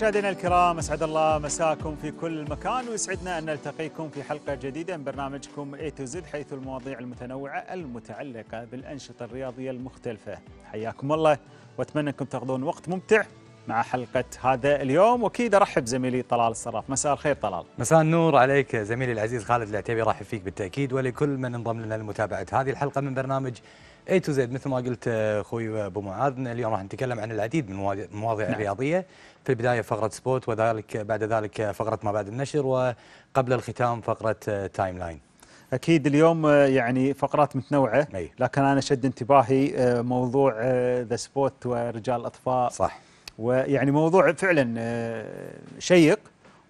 مشاهدينا الكرام اسعد الله مساكم في كل مكان ويسعدنا ان نلتقيكم في حلقه جديده من برنامجكم اي تو زد حيث المواضيع المتنوعه المتعلقه بالانشطه الرياضيه المختلفه حياكم الله واتمنى انكم تاخذون وقت ممتع مع حلقة هذا اليوم وأكيد أرحب زميلي طلال الصراف مساء الخير طلال مساء النور عليك زميلي العزيز خالد العتيبي رحب فيك بالتأكيد ولكل من انضم لنا لمتابعة هذه الحلقة من برنامج اي تو زد مثل ما قلت آه، اخوي ابو معاذ اليوم راح نتكلم عن العديد من المواضيع نعم. الرياضيه في البدايه فقره سبوت وذلك بعد ذلك آه، فقره ما بعد النشر وقبل الختام فقره آه، تايم لاين اكيد اليوم يعني فقرات متنوعه لكن انا شد انتباهي موضوع ذا سبوت ورجال الاطفاء صح ويعني موضوع فعلا شيق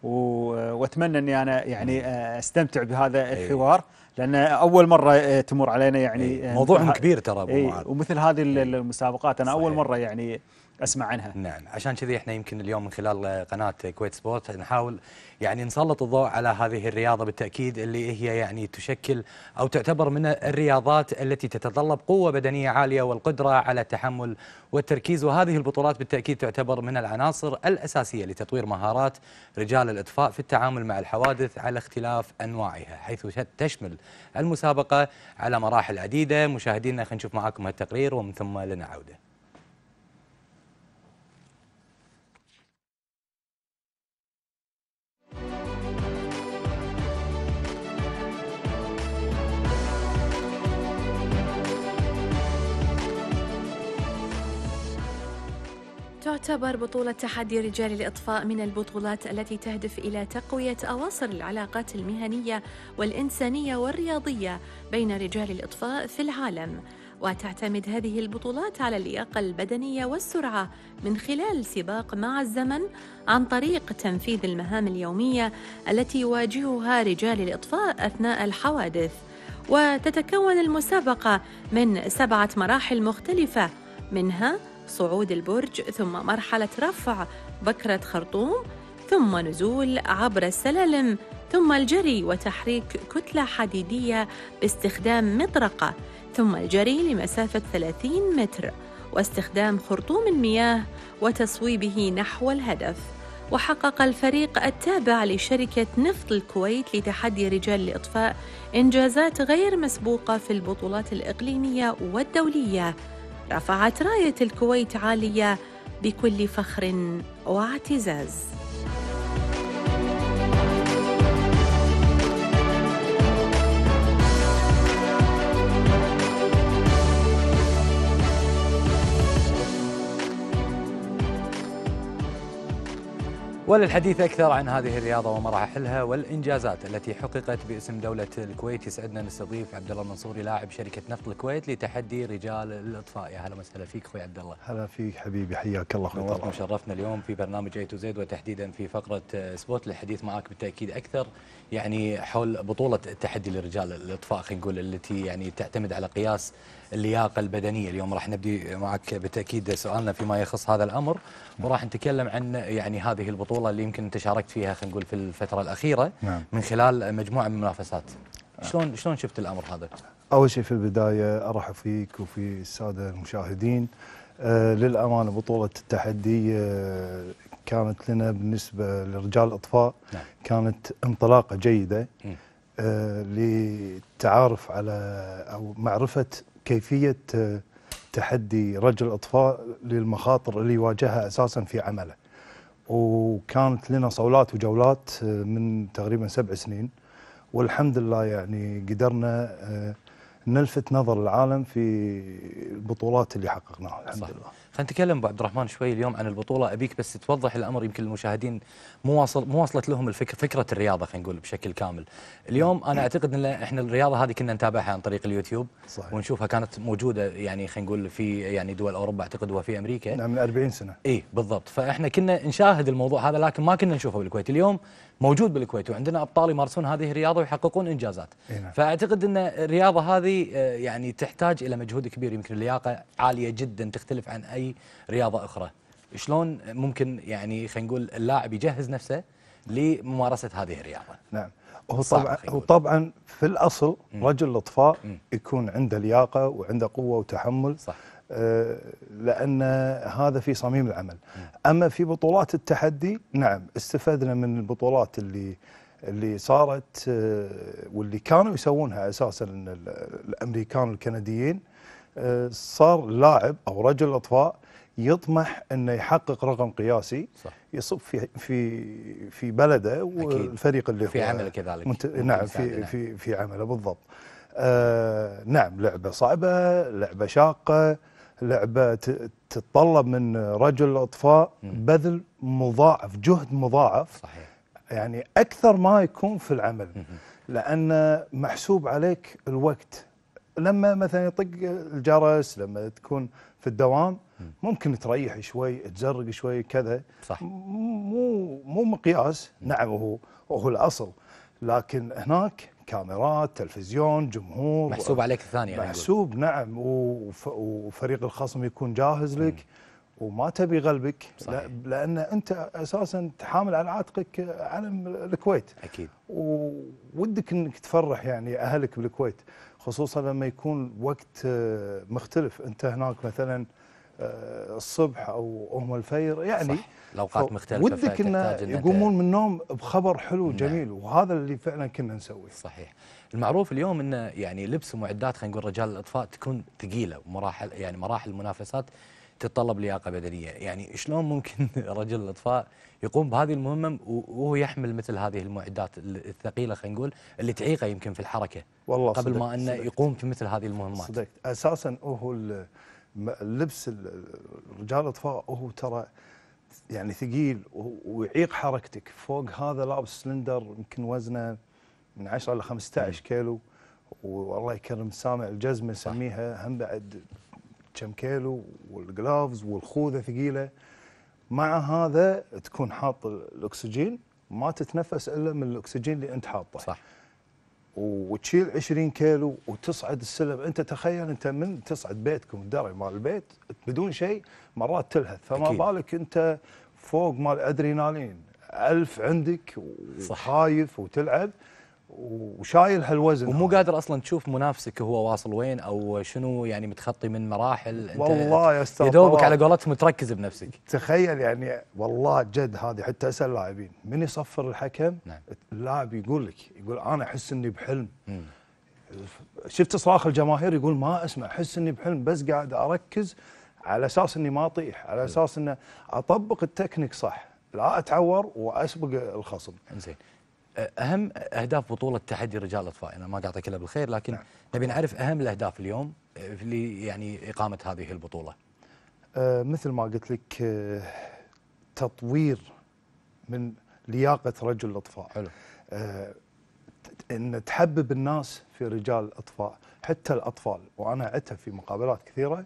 واتمنى اني انا يعني أمم. استمتع بهذا الحوار لان اول مره آه، تمر علينا يعني إيه، آه، موضوع كبير ترى ابو إيه، معاذ ومثل هذه إيه. المسابقات انا صحيح. اول مره يعني اسمع عنها نعم عشان كذي احنا يمكن اليوم من خلال قناه كويت سبورت نحاول يعني نسلط الضوء على هذه الرياضه بالتاكيد اللي هي يعني تشكل او تعتبر من الرياضات التي تتطلب قوه بدنيه عاليه والقدره على التحمل والتركيز وهذه البطولات بالتاكيد تعتبر من العناصر الاساسيه لتطوير مهارات رجال الاطفاء في التعامل مع الحوادث على اختلاف انواعها حيث تشمل المسابقه على مراحل عديده مشاهدينا خلينا نشوف معاكم هالتقرير ومن ثم لنا عوده تعتبر بطولة تحدي رجال الإطفاء من البطولات التي تهدف إلى تقوية أواصر العلاقات المهنية والإنسانية والرياضية بين رجال الإطفاء في العالم وتعتمد هذه البطولات على اللياقة البدنية والسرعة من خلال سباق مع الزمن عن طريق تنفيذ المهام اليومية التي يواجهها رجال الإطفاء أثناء الحوادث وتتكون المسابقة من سبعة مراحل مختلفة منها صعود البرج ثم مرحلة رفع بكرة خرطوم ثم نزول عبر السلالم ثم الجري وتحريك كتلة حديدية باستخدام مطرقة ثم الجري لمسافة 30 متر واستخدام خرطوم المياه وتصويبه نحو الهدف وحقق الفريق التابع لشركة نفط الكويت لتحدي رجال الإطفاء إنجازات غير مسبوقة في البطولات الإقليمية والدولية رفعت راية الكويت عالية بكل فخر واعتزاز وللحديث أكثر عن هذه الرياضة ومراحلها والإنجازات التي حققت باسم دولة الكويت يسعدنا نستضيف عبد الله المنصوري لاعب شركة نفط الكويت لتحدي رجال الإطفاء يا هلا وسهلا فيك أخوي عبد الله هلا فيك حبيبي حياك الله أخوي طلال شرفنا اليوم في برنامج اي تو زيد وتحديدا في فقرة سبوت للحديث معك بالتأكيد أكثر يعني حول بطولة التحدي لرجال الإطفاء خلينا نقول التي يعني تعتمد على قياس اللياقه البدنيه اليوم راح نبدي معك بالتاكيد سؤالنا فيما يخص هذا الامر وراح نتكلم عن يعني هذه البطوله اللي يمكن انت شاركت فيها خلينا نقول في الفتره الاخيره نعم. من خلال مجموعه من المنافسات آه. شلون شلون شفت الامر هذا اول شيء في البدايه ارحب فيك وفي الساده المشاهدين آه للامانه بطوله التحدي آه كانت لنا بالنسبه لرجال الاطفاء نعم. كانت انطلاقه جيده آه للتعارف على او معرفه كيفيه آه، تحدي رجل الاطفاء للمخاطر اللي يواجهها اساسا في عمله. وكانت لنا صولات وجولات آه، من تقريبا سبع سنين والحمد لله يعني قدرنا آه، نلفت نظر العالم في البطولات اللي حققناها الحمد صح. لله. خلينا نتكلم ابو عبد الرحمن شوي اليوم عن البطوله ابيك بس توضح الامر يمكن المشاهدين مو واصل مو وصلت لهم الفكره فكره الرياضه خلينا نقول بشكل كامل. اليوم نعم. انا اعتقد ان احنا الرياضه هذه كنا نتابعها عن طريق اليوتيوب صحيح. ونشوفها كانت موجوده يعني خلينا نقول في يعني دول اوروبا اعتقد وفي امريكا. نعم من 40 سنه. اي بالضبط فاحنا كنا نشاهد الموضوع هذا لكن ما كنا نشوفه بالكويت، اليوم موجود بالكويت وعندنا ابطال يمارسون هذه الرياضه ويحققون انجازات نعم. فاعتقد ان الرياضه هذه آه، يعني تحتاج الى مجهود كبير يمكن اللياقه عاليه جدا تختلف عن اي رياضه اخرى شلون ممكن يعني خلينا نقول اللاعب يجهز نفسه لممارسه هذه الرياضه نعم هو طبعا هو طبعا في الاصل رجل الاطفاء يكون عنده لياقه وعنده قوه وتحمل صح لان هذا في صميم العمل اما في بطولات التحدي نعم استفدنا من البطولات اللي اللي صارت آه، واللي كانوا يسوونها اساسا الامريكان والكنديين آه، صار لاعب او رجل اطفاء يطمح انه يحقق رقم قياسي صح. يصب في في في بلده والفريق اللي في عمله كذلك منت... نعم في نعم. في في عمله بالضبط آه نعم لعبه صعبه لعبه شاقه لعبه تتطلب من رجل الاطفاء بذل مضاعف جهد مضاعف صحيح. يعني اكثر ما يكون في العمل لان محسوب عليك الوقت لما مثلا يطق الجرس لما تكون في الدوام ممكن تريح شوي تزرق شوي كذا صح مو مو مقياس نعم هو هو الاصل لكن هناك كاميرات تلفزيون جمهور محسوب عليك الثانية يعني محسوب يعني نعم وفريق الخصم يكون جاهز لك م. وما تبي غلبك صحيح. لأن أنت أساسا تحامل على عاتقك علم الكويت أكيد وودك أنك تفرح يعني أهلك بالكويت خصوصا لما يكون وقت آه، مختلف أنت هناك مثلا آه، الصبح او هم الفير يعني صح. الاوقات مختلفه ودك ان يقومون من النوم بخبر حلو نعم. جميل وهذا اللي فعلا كنا نسويه صحيح المعروف اليوم انه يعني لبس ومعدات خلينا نقول رجال الاطفاء تكون ثقيله ومراحل يعني مراحل المنافسات تتطلب لياقه بدنيه يعني شلون ممكن رجل الاطفاء يقوم بهذه المهمه وهو يحمل مثل هذه المعدات الثقيله خلينا نقول اللي تعيقه يمكن في الحركه والله قبل صدقت ما انه يقوم في مثل هذه المهمات صدقت اساسا هو لبس رجال الاطفاء هو ترى يعني ثقيل ويعيق حركتك فوق هذا لابس سلندر يمكن وزنه من 10 ل 15 كيلو والله يكرم سامع الجزمه يسميها هم بعد كم كيلو والجلافز والخوذه ثقيله مع هذا تكون حاط الاكسجين ما تتنفس الا من الاكسجين اللي انت حاطه صح وتشيل 20 كيلو وتصعد السلم انت تخيل انت من تصعد بيتكم الدرج مال البيت بدون شيء مرات تلهث فما أكيد. بالك انت فوق مال ادرينالين ألف عندك وخايف وتلعب وشايل هالوزن ومو قادر اصلا تشوف منافسك هو واصل وين او شنو يعني متخطي من مراحل والله يا استاذ يدوبك على قولتهم متركز بنفسك تخيل يعني والله جد هذه حتى اسال اللاعبين من يصفر الحكم نعم. اللاعب يقول لك يقول انا احس اني بحلم شفت صراخ الجماهير يقول ما اسمع احس اني بحلم بس قاعد اركز على اساس اني ما اطيح على اساس انه اطبق التكنيك صح لا اتعور واسبق الخصم زين اهم اهداف بطوله تحدي رجال الاطفاء انا ما قاعد اعطيك الا بالخير لكن نعم. نبي نعرف اهم الاهداف اليوم اللي يعني اقامه هذه البطوله أه، مثل ما قلت لك أه، تطوير من لياقه رجل الاطفاء حلو أه، ان تحبب الناس في رجال الاطفاء حتى الاطفال وانا عدتها في مقابلات كثيره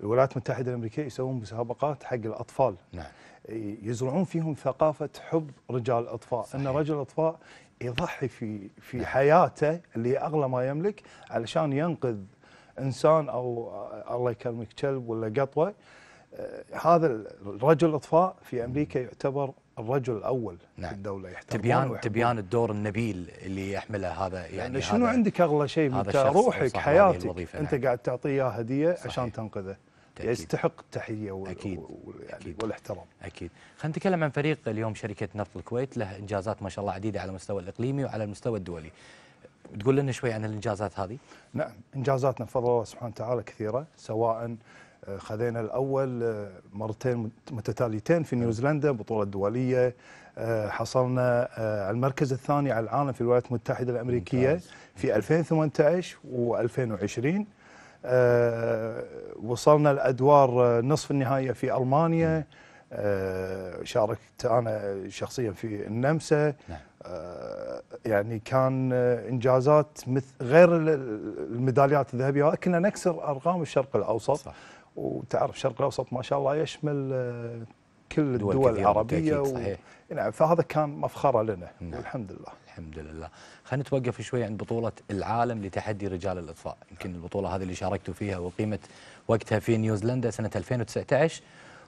الولايات المتحده الامريكيه يسوون مسابقات حق الاطفال نعم يزرعون فيهم ثقافه حب رجال الاطفاء صحيح. ان رجل الاطفاء يضحي في في نعم. حياته اللي هي اغلى ما يملك علشان ينقذ انسان او الله يكرمك كلب ولا قطوه آه، هذا الرجل اطفاء في امريكا يعتبر الرجل الاول نعم. في الدوله يحترمون تبيان ويحبون. تبيان الدور النبيل اللي يحمله هذا يعني, يعني شنو هذا عندك اغلى شيء من روحك حياتك انت نعم. قاعد تعطيه هديه صحيح. عشان تنقذه بالتاكيد يعني يستحق التحيه وال أكيد. يعني أكيد. والاحترام اكيد خلينا نتكلم عن فريق اليوم شركه نفط الكويت له انجازات ما شاء الله عديده على المستوى الاقليمي وعلى المستوى الدولي تقول لنا شوي عن الانجازات هذه نعم انجازاتنا بفضل الله سبحانه وتعالى كثيره سواء آه، خذينا الاول آه، مرتين متتاليتين في نيوزيلندا بطوله دوليه آه، حصلنا على المركز الثاني على العالم في الولايات المتحده الامريكيه في 2018 و2020 آه، وصلنا لادوار آه، نصف النهائيه في المانيا آه، شاركت انا شخصيا في النمسا نعم. يعني كان انجازات مثل غير الميداليات الذهبيه كنا نكسر ارقام الشرق الاوسط صح. وتعرف الشرق الاوسط ما شاء الله يشمل كل الدول العربيه و... نعم فهذا كان مفخره لنا نعم. والحمد لله الحمد لله خلينا نتوقف شوي عند بطولة العالم لتحدي رجال الإطفاء يمكن البطولة هذه اللي شاركتوا فيها وقيمت وقتها في نيوزيلندا سنة 2019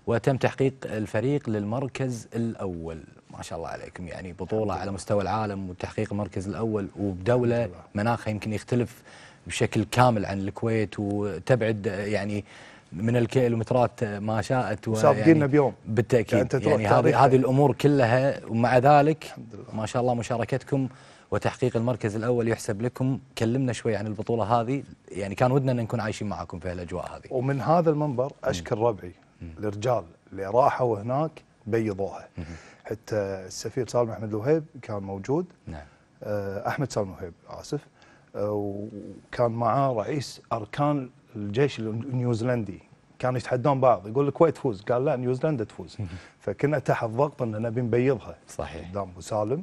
وتم تحقيق الفريق للمركز الأول ما شاء الله عليكم يعني بطولة على مستوى العالم وتحقيق المركز الأول وبدولة مناخها يمكن يختلف بشكل كامل عن الكويت وتبعد يعني من الكيلومترات ما شاءت وسابقيننا يعني بيوم بالتاكيد يعني, يعني هذه هذه الامور كلها ومع ذلك ما شاء الله مشاركتكم وتحقيق المركز الاول يحسب لكم كلمنا شوي عن البطوله هذه يعني كان ودنا ان نكون عايشين معاكم في الاجواء هذه ومن هذا المنبر اشكر ربعي الرجال اللي راحوا هناك بيضوها حتى السفير سالم احمد لهيب كان موجود نعم آه، احمد سالم لهيب اسف آه، وكان معاه رئيس اركان الجيش النيوزيلندي كانوا يتحدون بعض يقول الكويت تفوز قال لا نيوزيلندا تفوز فكنا تحت ضغط ان نبي نبيضها صحيح قدام ابو سالم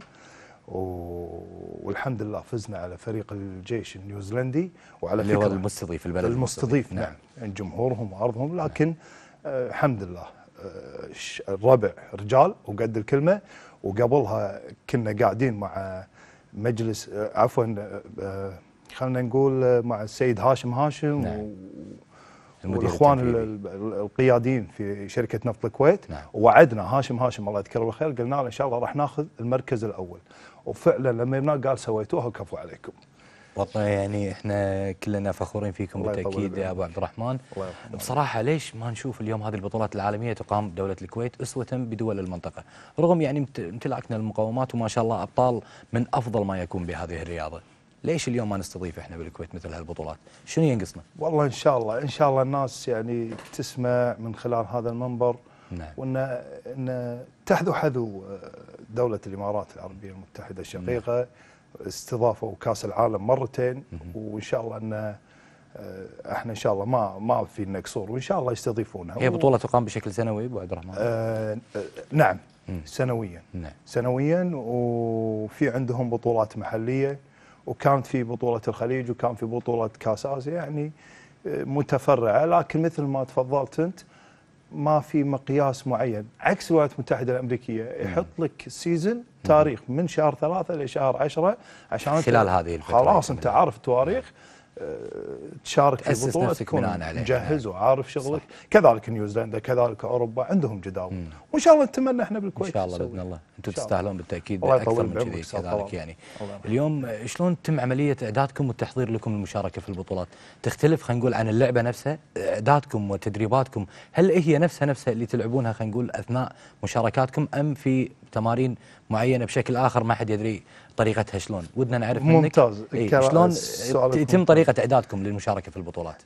والحمد لله فزنا على فريق الجيش النيوزيلندي وعلى اللي هو المستضيف البلد المستضيف نعم, نعم. جمهورهم وارضهم لكن نعم. آه الحمد لله آه الربع رجال وقد الكلمه وقبلها كنا قاعدين مع مجلس آه عفوا آه، آه، خلينا نقول آه، مع السيد هاشم هاشم نعم. و... والاخوان القياديين في شركه نفط الكويت نعم. ووعدنا هاشم هاشم الله يذكره بالخير قلنا له ان شاء الله راح ناخذ المركز الاول وفعلا لما يبنى قال سويتوها وكفو عليكم والله يعني احنا كلنا فخورين فيكم بالتاكيد يا ابو عبد الرحمن بصراحه ليش ما نشوف اليوم هذه البطولات العالميه تقام بدوله الكويت اسوه بدول المنطقه رغم يعني امتلاكنا المقومات وما شاء الله ابطال من افضل ما يكون بهذه الرياضه ليش اليوم ما نستضيف احنا بالكويت مثل هالبطولات؟ شنو ينقصنا؟ والله ان شاء الله ان شاء الله الناس يعني تسمع من خلال هذا المنبر نعم وان ان تحذو حذو آه، دوله الامارات العربيه المتحده الشقيقه نعم. استضافوا كاس العالم مرتين وان شاء الله ان آه، احنا ان شاء الله ما ما فينا قصور وان شاء الله يستضيفونها هي بطوله تقام بشكل سنوي ابو عبد الرحمن آه, آه، نعم سنويا نعم. سنويا وفي عندهم بطولات محليه وكانت في بطوله الخليج وكان في بطوله كاس اسيا يعني آه، متفرعه لكن مثل ما تفضلت انت ما في مقياس معين عكس الولايات المتحده الامريكيه يحط لك سيزن تاريخ من شهر ثلاثة لشهر عشرة عشان خلال هذه الفترة خلاص انت عارف تواريخ نعم. تشارك في بطوله تكون مجهز نعم. وعارف شغلك صح. كذلك نيوزيلندا كذلك اوروبا عندهم جداول وان شاء الله نتمنى احنا بالكويت ان شاء الله باذن الله انتم تستاهلون بالتاكيد اكثر من كذي كذلك يعني اليوم شلون تتم عمليه اعدادكم والتحضير لكم للمشاركه في البطولات تختلف خلينا نقول عن اللعبه نفسها اعدادكم وتدريباتكم هل هي نفسها نفسها اللي تلعبونها خلينا نقول اثناء مشاركاتكم ام في تمارين معينه بشكل اخر ما حد يدري طريقتها شلون ودنا نعرف ممتاز منك إيه شلون يتم طريقه اعدادكم للمشاركه في البطولات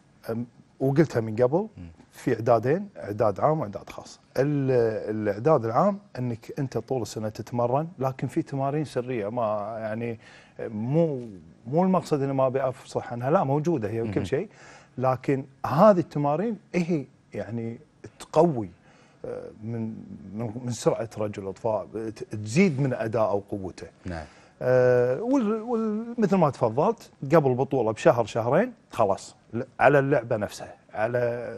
وقلتها من قبل في اعدادين اعداد عام واعداد خاص الاعداد العام انك انت طول السنه تتمرن لكن في تمارين سريه ما يعني مو مو المقصد اني ما ابي افصح عنها لا موجوده هي وكل شيء لكن هذه التمارين إيه هي يعني تقوي آه، من من سرعه رجل الاطفاء تزيد من اداءه وقوته نعم آه، ومثل ما تفضلت قبل البطوله بشهر شهرين خلاص على اللعبه نفسها على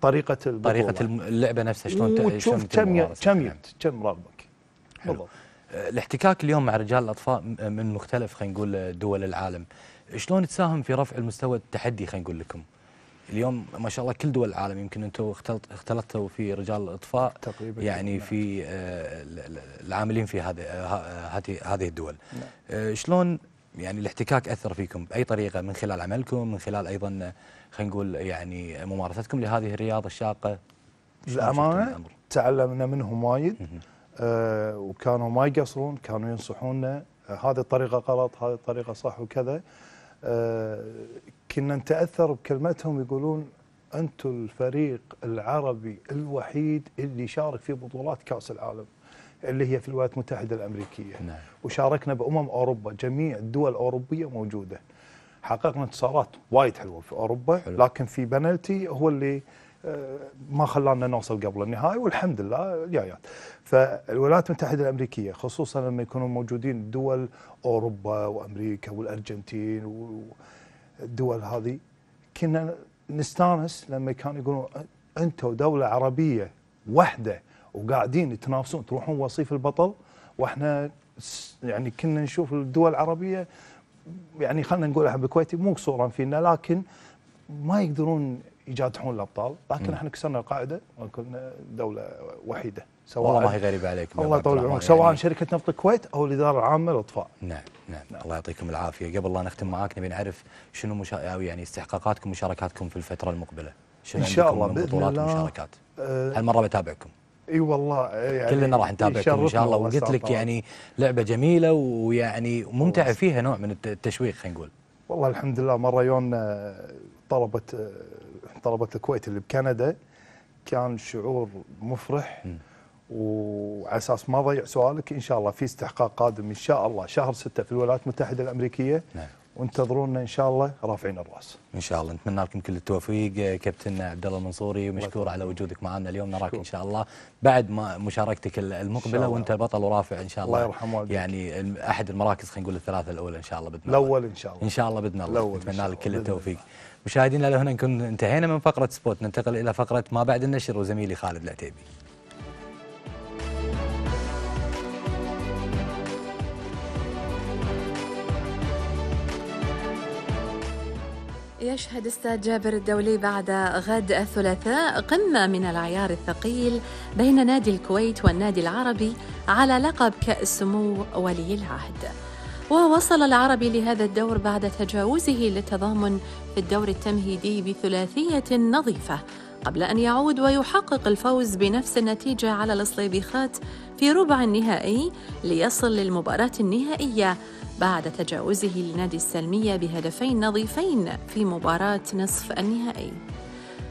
طريقه البطوله طريقه اللعبه نفسها شلون تشوف كم كم كم رغبك آه، الاحتكاك اليوم مع رجال الاطفاء من مختلف خلينا نقول دول العالم شلون تساهم في رفع المستوى التحدي خلينا نقول لكم اليوم ما شاء الله كل دول العالم يمكن انتم اختلطتوا في رجال الاطفاء تقريبا يعني نعم. في آه، العاملين في آه، آه، هذه هذه الدول نعم. شلون يعني الاحتكاك اثر فيكم باي طريقه من خلال عملكم من خلال ايضا خلينا نقول يعني ممارستكم لهذه الرياضه الشاقه للامانه تعلمنا منهم وايد آه وكانوا ما يقصرون كانوا ينصحونا هذه الطريقه غلط هذه الطريقه صح وكذا آه كنا نتاثر بكلمتهم يقولون انتم الفريق العربي الوحيد اللي شارك في بطولات كاس العالم اللي هي في الولايات المتحده الامريكيه نعم. وشاركنا بامم اوروبا جميع الدول الاوروبيه موجوده حققنا انتصارات وايد حلوه في اوروبا حلو. لكن في بنالتي هو اللي آه، ما خلانا نوصل قبل النهائي والحمد لله جايات فالولايات المتحده الامريكيه خصوصا لما يكونوا موجودين دول اوروبا وامريكا والارجنتين و... الدول هذه كنا نستانس لما كانوا يقولون انتم دوله عربيه وحده وقاعدين تنافسون تروحون وصيف البطل واحنا يعني كنا نشوف الدول العربيه يعني خلينا نقولها بالكويتي مو قصورا فينا لكن ما يقدرون يجادحون الابطال لكن م. احنا كسرنا القاعده وكنا دوله وحيده سواء والله ما هي غريبة عليكم الله يطول عمرك سواء يعني شركة نفط الكويت أو الإدارة العامة للإطفاء نعم نعم, نعم. الله يعطيكم العافية قبل لا نختم معاك نبي نعرف شنو مشا... يعني استحقاقاتكم ومشاركاتكم في الفترة المقبلة شنو إن شاء الله بإذن بطولات ومشاركات أه هالمرة بتابعكم اي والله يعني كلنا راح نتابعكم ان شاء الله وقلت لك يعني لعبه جميله ويعني ممتع فيها نوع من التشويق خلينا نقول والله الحمد لله مره يونا طلبه طلبه آه، الكويت اللي بكندا كان شعور مفرح م. وعلى اساس ما ضيع سؤالك ان شاء الله في استحقاق قادم ان شاء الله شهر 6 في الولايات المتحده الامريكيه نعم. وانتظرونا ان شاء الله رافعين الراس. ان شاء الله نتمنى لكم كل التوفيق كابتن عبد الله المنصوري مشكور على وجودك معنا اليوم نراك شكرا. ان شاء الله بعد ما مشاركتك المقبله وانت بطل ورافع ان شاء الله الله يرحم والديك يعني احد المراكز خلينا نقول الثلاثه الاولى ان شاء الله باذن الله. الاول ان شاء الله. ان شاء الله باذن الله نتمنى لك كل التوفيق. مشاهدينا لهنا نكون انتهينا من فقره سبوت ننتقل الى فقره ما بعد النشر وزميلي خالد العتيبي. يشهد استاد جابر الدولي بعد غد الثلاثاء قمة من العيار الثقيل بين نادي الكويت والنادي العربي على لقب كأس سمو ولي العهد ووصل العربي لهذا الدور بعد تجاوزه للتضامن في الدور التمهيدي بثلاثية نظيفة قبل أن يعود ويحقق الفوز بنفس النتيجة على الصليبيخات في ربع النهائي ليصل للمباراة النهائية بعد تجاوزه لنادي السلمية بهدفين نظيفين في مباراة نصف النهائي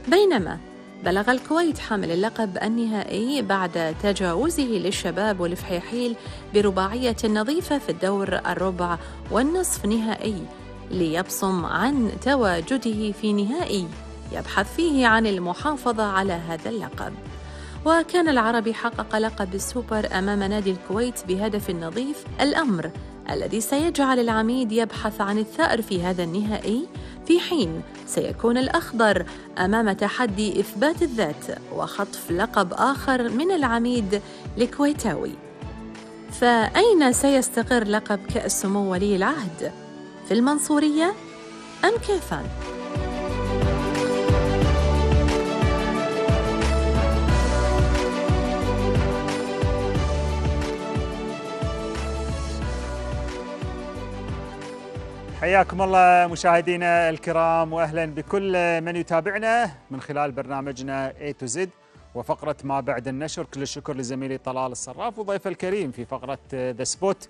بينما بلغ الكويت حامل اللقب النهائي بعد تجاوزه للشباب والفحيحيل برباعية نظيفة في الدور الربع والنصف نهائي ليبصم عن تواجده في نهائي يبحث فيه عن المحافظة على هذا اللقب وكان العربي حقق لقب السوبر أمام نادي الكويت بهدف نظيف الأمر الذي سيجعل العميد يبحث عن الثأر في هذا النهائي في حين سيكون الأخضر أمام تحدي إثبات الذات وخطف لقب آخر من العميد الكويتاوي فأين سيستقر لقب كأس سمو ولي العهد؟ في المنصورية أم كيفان؟ حياكم الله مشاهدينا الكرام واهلا بكل من يتابعنا من خلال برنامجنا اي تو زد وفقرة ما بعد النشر كل الشكر لزميلي طلال الصراف وضيفه الكريم في فقرة ذا سبوت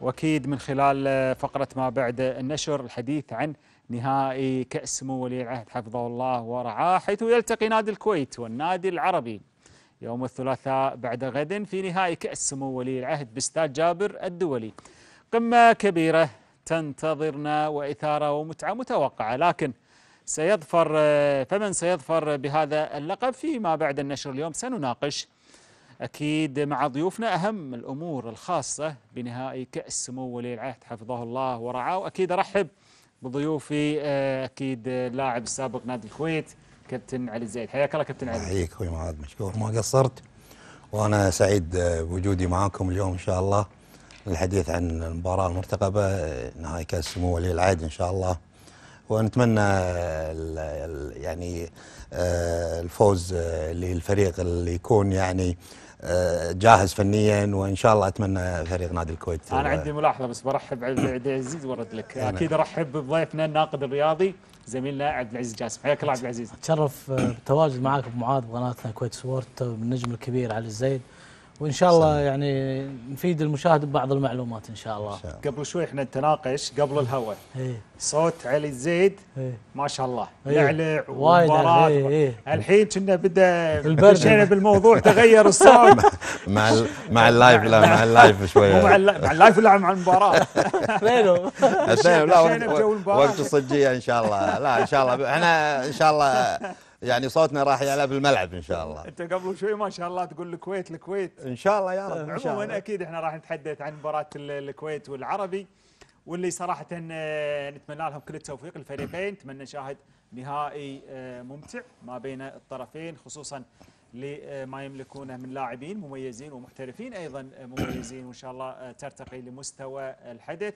واكيد من خلال فقرة ما بعد النشر الحديث عن نهائي كأس سمو ولي العهد حفظه الله ورعاه حيث يلتقي نادي الكويت والنادي العربي يوم الثلاثاء بعد غد في نهائي كأس سمو ولي العهد باستاد جابر الدولي قمة كبيرة تنتظرنا وإثارة ومتعة متوقعة لكن سيظفر فمن سيظفر بهذا اللقب فيما بعد النشر اليوم سنناقش أكيد مع ضيوفنا أهم الأمور الخاصة بنهائي كأس سمو ولي العهد حفظه الله ورعاه وأكيد أرحب بضيوفي آه، أكيد اللاعب السابق نادي الكويت كابتن علي الزيد حياك الله كابتن علي حياك اخوي معاذ مشكور ما قصرت وانا سعيد آه، بوجودي معاكم اليوم ان شاء الله للحديث عن المباراة المرتقبة نهائي كأس سمو ولي العهد إن شاء الله ونتمنى يعني آه، الفوز آه، للفريق اللي يكون يعني آه، جاهز فنيا وان شاء الله اتمنى فريق نادي الكويت انا عندي ملاحظه بس برحب عبد العزيز ورد لك نعم. اكيد ارحب بضيفنا الناقد الرياضي زميلنا عبد العزيز جاسم حياك الله عبد العزيز اتشرف بالتواجد معك ابو معاذ بقناتنا كويت سبورت والنجم الكبير علي الزيد وان شاء الله يعني نفيد المشاهد ببعض المعلومات ان شاء الله, قبل شوي احنا نتناقش قبل الهواء إيه. صوت علي الزيد إيه. ما شاء الله إيه. يعلع ومباراه الحين كنا بدا مشينا بالموضوع تغير الصوت مع مع اللايف لا مع اللايف شويه مع اللايف ولا مع المباراه اثنينهم اثنينهم لا وقت الصجيه ان شاء الله لا ان شاء الله احنا ان شاء الله يعني صوتنا راح يعلى الملعب ان شاء الله انت قبل شوي ما شاء الله تقول الكويت الكويت ان شاء الله يا رب طيب، عموما اكيد احنا راح نتحدث عن مباراه الكويت والعربي واللي صراحه آه، نتمنى لهم كل التوفيق الفريقين نتمنى نشاهد نهائي آه، ممتع ما بين الطرفين خصوصا لما آه، يملكونه من لاعبين مميزين ومحترفين ايضا مميزين وان شاء الله ترتقي لمستوى الحدث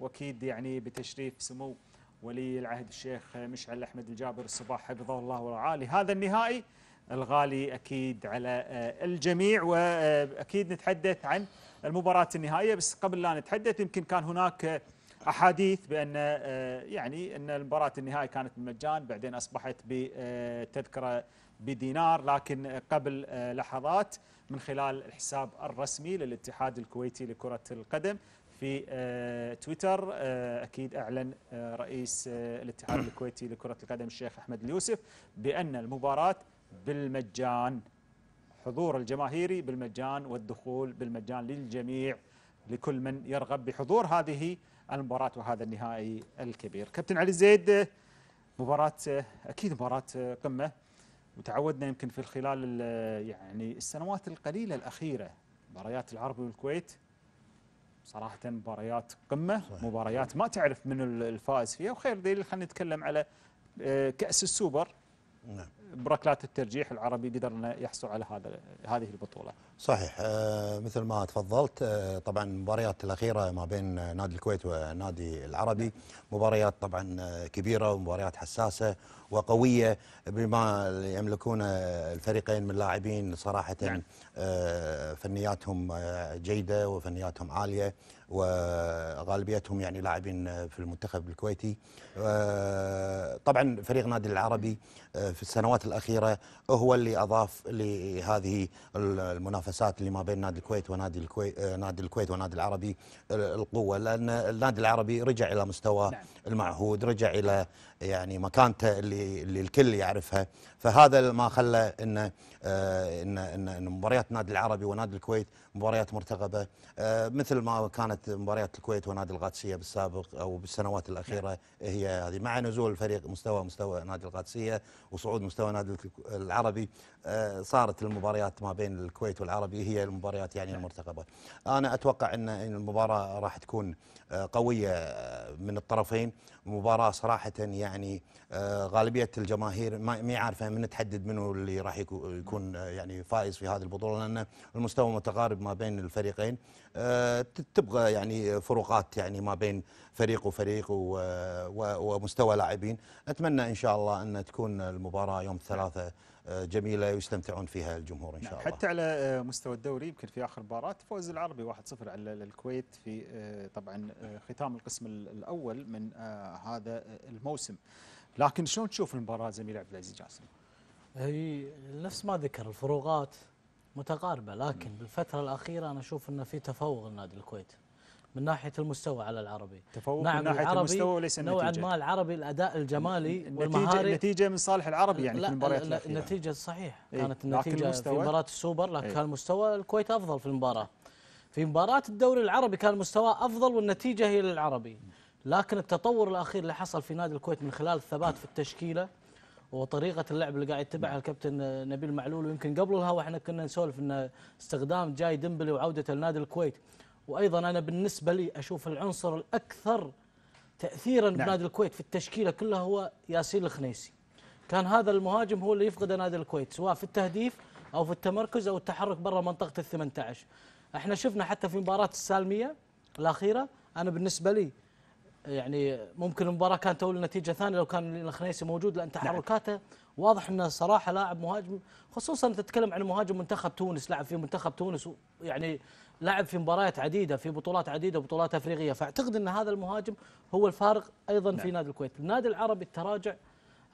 واكيد يعني بتشريف سمو ولي العهد الشيخ مشعل أحمد الجابر الصباح حفظه الله ورعاه لهذا النهائي الغالي أكيد على آه، الجميع وأكيد نتحدث عن المباراة النهائية بس قبل لا نتحدث يمكن كان هناك احاديث بان آه، يعني ان المباراه النهائي كانت بالمجان بعدين اصبحت بتذكره آه، بدينار لكن قبل لحظات من خلال الحساب الرسمي للاتحاد الكويتي لكره القدم في آه، تويتر آه، أكيد أعلن آه، رئيس الاتحاد الكويتي لكرة القدم الشيخ أحمد اليوسف بأن المباراة بالمجان حضور الجماهيري بالمجان والدخول بالمجان للجميع لكل من يرغب بحضور هذه المباراة وهذا النهائي الكبير كابتن علي زيد مباراة أكيد مباراة قمة وتعودنا يمكن في خلال يعني السنوات القليلة الأخيرة مباريات العرب والكويت صراحة مباريات قمة صحيح. مباريات ما تعرف من الفائز فيها وخير دليل خلينا نتكلم على آه، كأس السوبر نعم. بركلات الترجيح العربي قدرنا يحصل على هذا هذه البطولة صحيح آه، مثل ما تفضلت آه، طبعا المباريات الاخيره ما بين نادي الكويت والنادي العربي مباريات طبعا آه، كبيره ومباريات حساسه وقويه بما يملكون الفريقين من لاعبين صراحه يعني. فنياتهم جيده وفنياتهم عاليه وغالبيتهم يعني لاعبين في المنتخب الكويتي طبعا فريق نادي العربي في السنوات الاخيره هو اللي اضاف لهذه المنافسه المنافسات اللي ما بين نادي الكويت ونادي الكويت آه، نادي الكويت ونادي العربي القوه لان النادي العربي رجع الى مستوى نعم. المعهود رجع الى يعني مكانته اللي اللي الكل يعرفها فهذا ما خلى ان آه، ان ان, إن مباريات النادي العربي ونادي الكويت مباريات مرتقبه آه، مثل ما كانت مباريات الكويت ونادي القادسيه بالسابق او بالسنوات الاخيره هي هذه مع نزول الفريق مستوى مستوى نادي القادسيه وصعود مستوى نادي العربي آه، صارت المباريات ما بين الكويت والعربي هي المباريات يعني المرتقبه انا اتوقع ان المباراه راح تكون قويه من الطرفين مباراه صراحه يعني آه، غالبيه الجماهير ما عارفه من تحدد منو اللي راح يكون آه، يعني فائز في هذه البطوله لان المستوى متقارب ما بين الفريقين آه، تبغى يعني فروقات يعني ما بين فريق وفريق ومستوى لاعبين اتمنى ان شاء الله ان تكون المباراه يوم الثلاثاء جميله يستمتعون فيها الجمهور ان شاء نعم، الله. حتى على آه، مستوى الدوري يمكن في اخر مباراه فوز العربي 1-0 على الكويت في آه، طبعا آه، ختام القسم الاول من هذا الموسم. لكن شلون تشوف المباراه زميل عبد العزيز جاسم؟ هي نفس ما ذكر الفروقات متقاربه لكن بالفتره الاخيره انا اشوف انه في تفوق النادي الكويت من ناحيه المستوى على العربي تفوق نعم من ناحيه العربي المستوى وليس النتيجه نوعا ما العربي الاداء الجمالي نتيجة والمهاري نتيجه من صالح العربي يعني في المباريات الاخيره النتيجه صحيح ايه كانت النتيجه في مباراه السوبر لكن ايه كان مستوى الكويت افضل في المباراه في مباراه الدوري العربي كان مستوى افضل والنتيجه هي للعربي لكن التطور الاخير اللي حصل في نادي الكويت من خلال الثبات في التشكيله وطريقه اللعب اللي قاعد يتبعها نعم. الكابتن نبيل معلول ويمكن قبل الهوا احنا كنا نسولف ان استخدام جاي ديمبلي وعودته لنادي الكويت وأيضا أنا بالنسبة لي أشوف العنصر الأكثر تأثيرا نعم. بنادي الكويت في التشكيلة كلها هو ياسين الخنيسي كان هذا المهاجم هو اللي يفقد نادي الكويت سواء في التهديف أو في التمركز أو التحرك برا منطقة ال 18 احنا شفنا حتى في مباراة السالمية الأخيرة أنا بالنسبة لي يعني ممكن المباراة كانت تولي نتيجة ثانية لو كان الخنيسي موجود لأن نعم. تحركاته واضح انه صراحه لاعب مهاجم خصوصا تتكلم عن مهاجم منتخب تونس لاعب في منتخب تونس يعني لعب في مباريات عديده في بطولات عديده بطولات افريقيه فاعتقد ان هذا المهاجم هو الفارق ايضا نعم. في نادي الكويت النادي العربي التراجع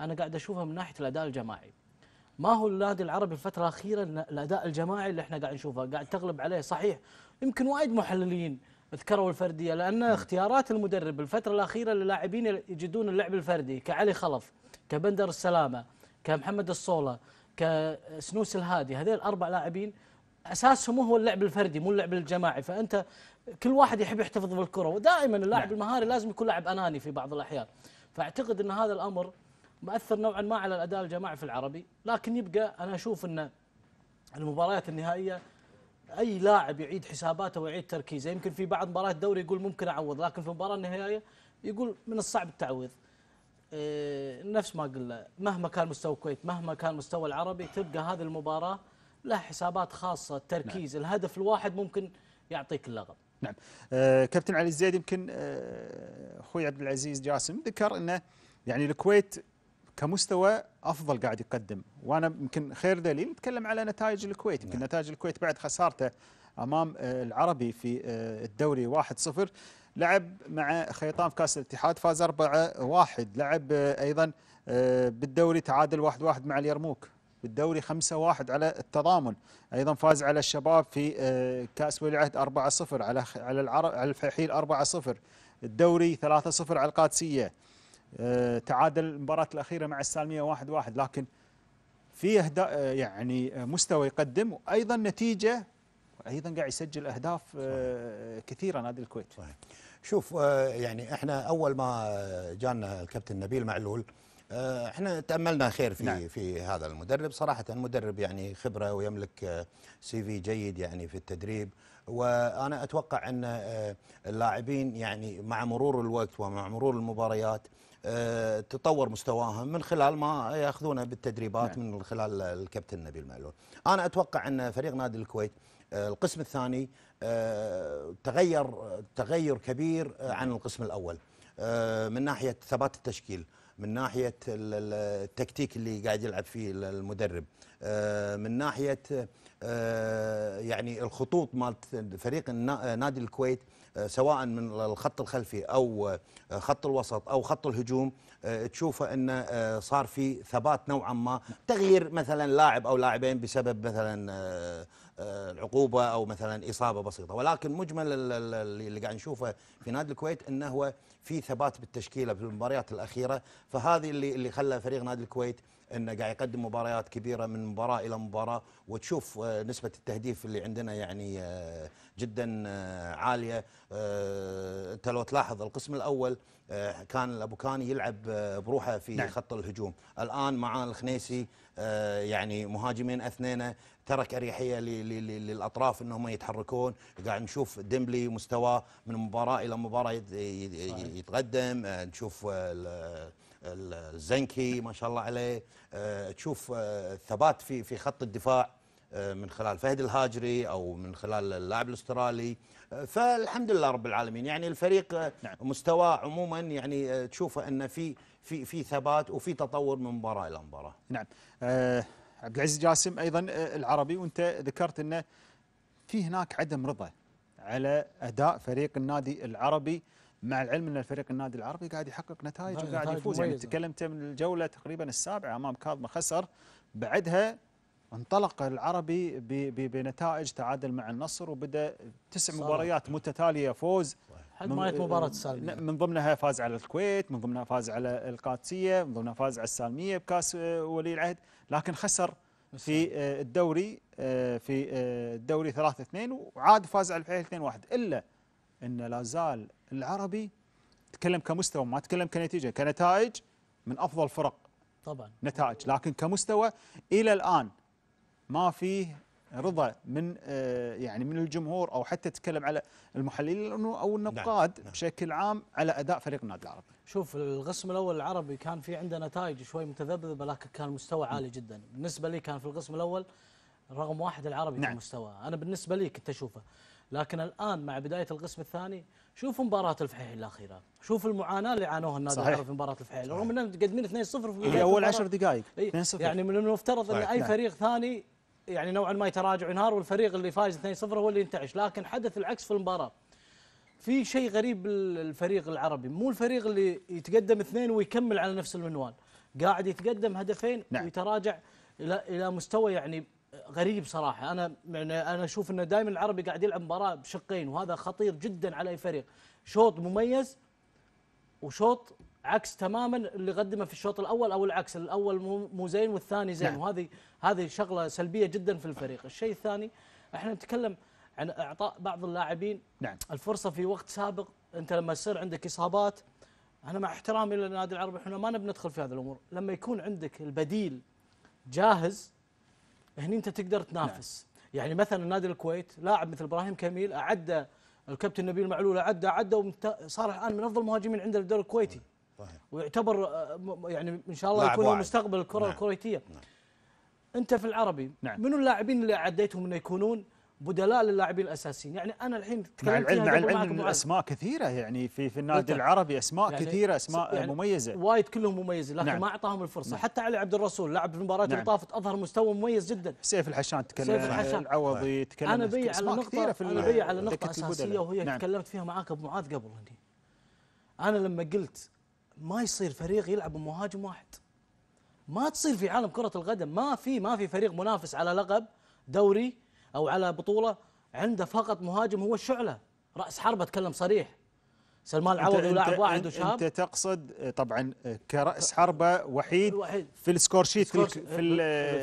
انا قاعد اشوفها من ناحيه الاداء الجماعي ما هو النادي العربي الفتره الاخيره الاداء الجماعي اللي احنا قاعد نشوفه قاعد تغلب عليه صحيح يمكن وايد محللين ذكروا الفرديه لان نعم. اختيارات المدرب الفتره الاخيره للاعبين يجدون اللعب الفردي كعلي خلف كبندر السلامه كمحمد الصوله كسنوس الهادي هذول الاربع لاعبين اساسهم هو اللعب الفردي مو اللعب الجماعي فانت كل واحد يحب يحتفظ بالكره ودائما اللاعب نعم. المهاري لازم يكون لاعب اناني في بعض الاحيان فاعتقد ان هذا الامر مأثر نوعا ما على الاداء الجماعي في العربي لكن يبقى انا اشوف ان المباريات النهائيه اي لاعب يعيد حساباته ويعيد تركيزه يمكن في بعض مباريات الدوري يقول ممكن اعوض لكن في المباراه النهائيه يقول من الصعب التعويض إيه، نفس ما قلنا مهما كان مستوى الكويت مهما كان مستوى العربي تبقى هذه المباراه لها حسابات خاصة التركيز نعم. الهدف الواحد ممكن يعطيك اللغب نعم آه كابتن علي الزيد يمكن آه اخوي عبد العزيز جاسم ذكر انه يعني الكويت كمستوى افضل قاعد يقدم وانا يمكن خير دليل نتكلم على نتائج الكويت يمكن نعم. نتائج الكويت بعد خسارته امام آه العربي في آه الدوري 1-0 لعب مع خيطان في كاس الاتحاد فاز 4-1 لعب آه، ايضا آه، بالدوري تعادل 1-1 مع اليرموك بالدوري 5-1 على التضامن ايضا فاز على الشباب في آه، كاس ولي العهد 4-0 على على العرب على الفحيل 4-0 الدوري 3-0 على القادسيه آه، تعادل المباراه الاخيره مع السالميه 1-1 لكن في آه، يعني مستوى يقدم وايضا نتيجه ايضا قاعد يسجل اهداف صحيح. كثيره نادي الكويت صحيح. شوف يعني احنا اول ما جانا الكابتن نبيل معلول آه، احنا تاملنا خير في نعم. في هذا المدرب صراحه مدرب يعني خبره ويملك آه، سي في جيد يعني في التدريب وانا اتوقع ان آه، اللاعبين يعني مع مرور الوقت ومع مرور المباريات تطور مستواهم من خلال ما ياخذونه بالتدريبات نعم. من خلال الكابتن نبيل معلول انا اتوقع ان فريق نادي الكويت القسم الثاني تغير تغير كبير عن القسم الاول من ناحيه ثبات التشكيل من ناحيه التكتيك اللي قاعد يلعب فيه المدرب آه، من ناحيه آه، يعني الخطوط مالت فريق نادي الكويت آه، سواء من الخط الخلفي او آه، خط الوسط او خط الهجوم آه، تشوفه انه صار في ثبات نوعا ما تغيير مثلا لاعب او لاعبين بسبب مثلا العقوبه او مثلا اصابه بسيطه ولكن مجمل اللي قاعد نشوفه في نادي الكويت انه هو في ثبات بالتشكيله في المباريات الاخيره فهذه اللي اللي خلى فريق نادي الكويت انه قاعد يقدم مباريات كبيره من مباراه الى مباراه وتشوف آه، نسبه التهديف اللي عندنا يعني آه، جدا آه، عاليه انت لو تلاحظ القسم الاول كان ابو كاني يلعب بروحه في نعم. خط الهجوم الان مع الخنيسي يعني مهاجمين اثنين ترك اريحيه للاطراف انهم يتحركون قاعد نشوف ديمبلي مستواه من مباراه الى مباراه يتقدم نشوف الزنكي ما شاء الله عليه آه، تشوف آه، ثبات في في خط الدفاع آه، من خلال فهد الهاجري او من خلال اللاعب الاسترالي فالحمد لله رب العالمين يعني الفريق نعم. مستواه عموما يعني تشوفه ان في في في ثبات وفي تطور من مباراه الى مباراه نعم أه عبد العزيز جاسم ايضا العربي وانت ذكرت انه في هناك عدم رضا على اداء فريق النادي العربي مع العلم ان الفريق النادي العربي قاعد يحقق نتائج وقاعد يفوز يعني تكلمت من الجوله تقريبا السابعه امام كاظمه خسر بعدها انطلق العربي بنتائج تعادل مع النصر وبدا تسع مباريات متتاليه فوز حد ما مباراة السالمية من ضمنها فاز على الكويت من ضمنها فاز على القادسية من ضمنها فاز على السالمية بكاس آه، ولي العهد لكن خسر في آه، الدوري آه، في الدوري 3-2 وعاد فاز على الفيحاء 2-1 إلا أنه لا زال العربي تكلم كمستوى ما تكلم كنتيجه كنتائج من افضل فرق طبعا نتائج لكن كمستوى الى الان ما فيه رضا من آه، يعني من الجمهور او حتى تكلم على المحللين او نعم، النقاد نعم. بشكل عام على اداء فريق النادي العربي. شوف القسم الاول العربي كان في عنده نتائج شوي متذبذبه لكن كان مستوى عالي جدا، بالنسبه لي كان في القسم الاول رقم واحد العربي نعم. في مستوى انا بالنسبه لي كنت اشوفه، لكن الان مع بدايه القسم الثاني شوف مباراة الفحيح الأخيرة شوف المعاناة اللي عانوها النادي الأهلي في مباراة الفحيح رغم أننا متقدمين 2-0 في أول 10 دقائق يعني من المفترض أن أي نعم. فريق ثاني يعني نوعا ما يتراجع وينهار والفريق اللي فايز 2-0 هو اللي ينتعش لكن حدث العكس في المباراة في شيء غريب الفريق العربي مو الفريق اللي يتقدم اثنين ويكمل على نفس المنوال قاعد يتقدم هدفين نعم. ويتراجع الى الى مستوى يعني غريب صراحه انا يعني انا اشوف انه دائما العربي قاعد يلعب مباراه بشقين وهذا خطير جدا على اي فريق شوط مميز وشوط عكس تماما اللي قدمه في الشوط الاول او العكس الاول مو زين والثاني زين نعم. وهذه هذه شغله سلبيه جدا في الفريق الشيء الثاني احنا نتكلم عن اعطاء بعض اللاعبين نعم. الفرصه في وقت سابق انت لما يصير عندك اصابات انا مع احترامي للنادي العربي احنا ما نبي ندخل في هذه الامور لما يكون عندك البديل جاهز هني انت تقدر تنافس نعم. يعني مثلا نادي الكويت لاعب مثل ابراهيم كميل اعدى الكابتن نبيل معلول اعدى اعدى صار الان من افضل المهاجمين عند الدوري الكويتي ويعتبر آه، يعني ان شاء الله يكون مستقبل الكره نعم. الكويتيه نعم. انت في العربي نعم. من اللاعبين اللي عديتهم انه يكونون بدلاء للاعبين الاساسيين يعني انا الحين مع العلم مع العلم ان الاسماء كثيره يعني في في النادي إيه؟ العربي اسماء يعني كثيره اسماء يعني مميزه وايد كلهم مميزين لكن نعم. ما اعطاهم الفرصه نعم. حتى علي عبد الرسول لاعب في مباراه نعم. اللي طافت اظهر مستوى مميز جدا سيف الحشان تكلم سيف الحشان العوضي تكلم انا بي على نقطه في انا بي على نقطه اساسيه وهي نعم. تكلمت فيها معاك ابو معاذ قبل هني انا لما قلت ما يصير فريق يلعب مهاجم واحد ما تصير في عالم كره القدم ما في ما في فريق منافس على لقب دوري أو على بطولة عنده فقط مهاجم هو الشعلة رأس حرب أتكلم صريح سلمان العوضي ولاعب واحد وشاب انت تقصد آه، طبعا آه، كراس حربه وحيد, وحيد في السكور شيت في, في,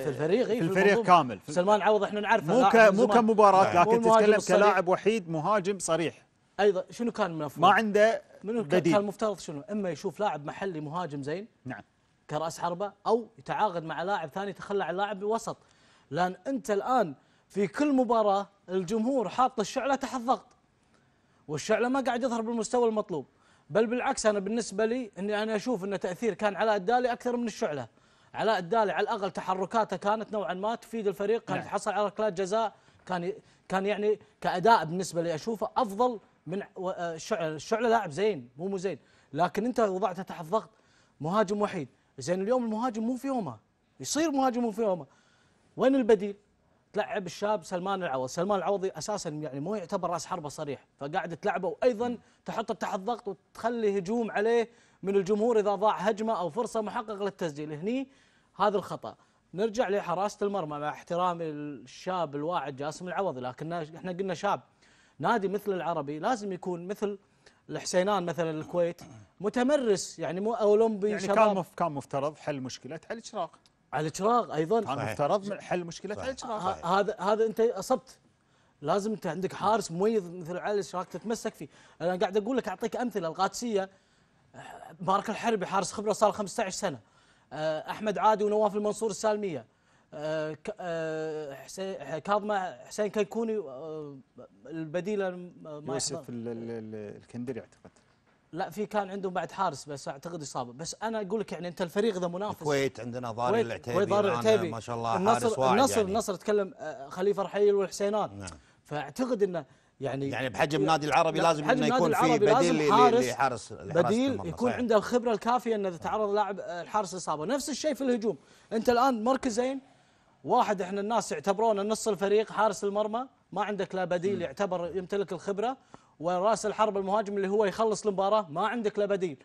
في الفريق في الفريق كامل في سلمان العوض احنا نعرفه مو مو كمباراه لكن تتكلم كلاعب وحيد مهاجم صريح ايضا شنو كان من ما عنده منو بديل كان المفترض شنو؟ اما يشوف لاعب محلي مهاجم زين نعم كراس حربه او يتعاقد مع لاعب ثاني يتخلى عن لاعب وسط لان انت الان في كل مباراة الجمهور حاط الشعلة تحت ضغط والشعلة ما قاعد يظهر بالمستوى المطلوب بل بالعكس أنا بالنسبة لي أني أنا أشوف أن تأثير كان علاء الدالي أكثر من الشعلة علاء الدالي على الأقل تحركاته كانت نوعا ما تفيد الفريق كان يحصل نعم. على ركلات جزاء كان كان يعني كأداء بالنسبة لي أشوفه أفضل من آه، الشعلة الشعلة لاعب زين مو مو زين لكن أنت وضعته تحت ضغط مهاجم وحيد زين اليوم المهاجم مو في يومه يصير مهاجم مو في يومه وين البديل تلعب الشاب سلمان العوض، سلمان العوضي اساسا يعني مو يعتبر راس حربه صريح، فقاعد تلعبه وايضا تحطه تحت ضغط وتخلي هجوم عليه من الجمهور اذا ضاع هجمه او فرصه محققه للتسجيل، هني هذا الخطا. نرجع لحراسه المرمى مع احترامي الشاب الواعد جاسم العوضي، لكن احنا قلنا شاب نادي مثل العربي لازم يكون مثل الحسينان مثلا الكويت متمرس يعني مو اولمبي يعني شباب كان كان مفترض حل مشكله الاشراق على الإشراق أيضا طبعا حل مشكلة على الإشراق هذا هذا أنت أصبت لازم أنت عندك حارس مميز مثل على الإشراق تتمسك فيه أنا قاعد أقول لك أعطيك أمثلة القادسية مبارك الحربي حارس خبرة صار 15 سنة آه، أحمد عادي ونواف المنصور السالمية آه، آه، حسين كاظمة حسين كيكوني البديل يوسف الكندري أعتقد لا في كان عندهم بعد حارس بس اعتقد اصابه بس انا اقول لك يعني انت الفريق ذا منافس الكويت عندنا ضاري العتيبي ضاري العتيبي ما شاء الله النصر حارس واعد النصر يعني. النصر تكلم آه، خليفه رحيل والحسينات نعم. فاعتقد انه يعني يعني بحجم نادي العربي لازم انه يكون في بديل لحارس حارس بديل يكون صحيح. عنده الخبره الكافيه انه اذا تعرض لاعب آه، الحارس اصابه نفس الشيء في الهجوم انت الان مركزين واحد احنا الناس يعتبرونه نص الفريق حارس المرمى ما عندك لا بديل يعتبر يمتلك الخبره وراس الحرب المهاجم اللي هو يخلص المباراه ما عندك لا بديل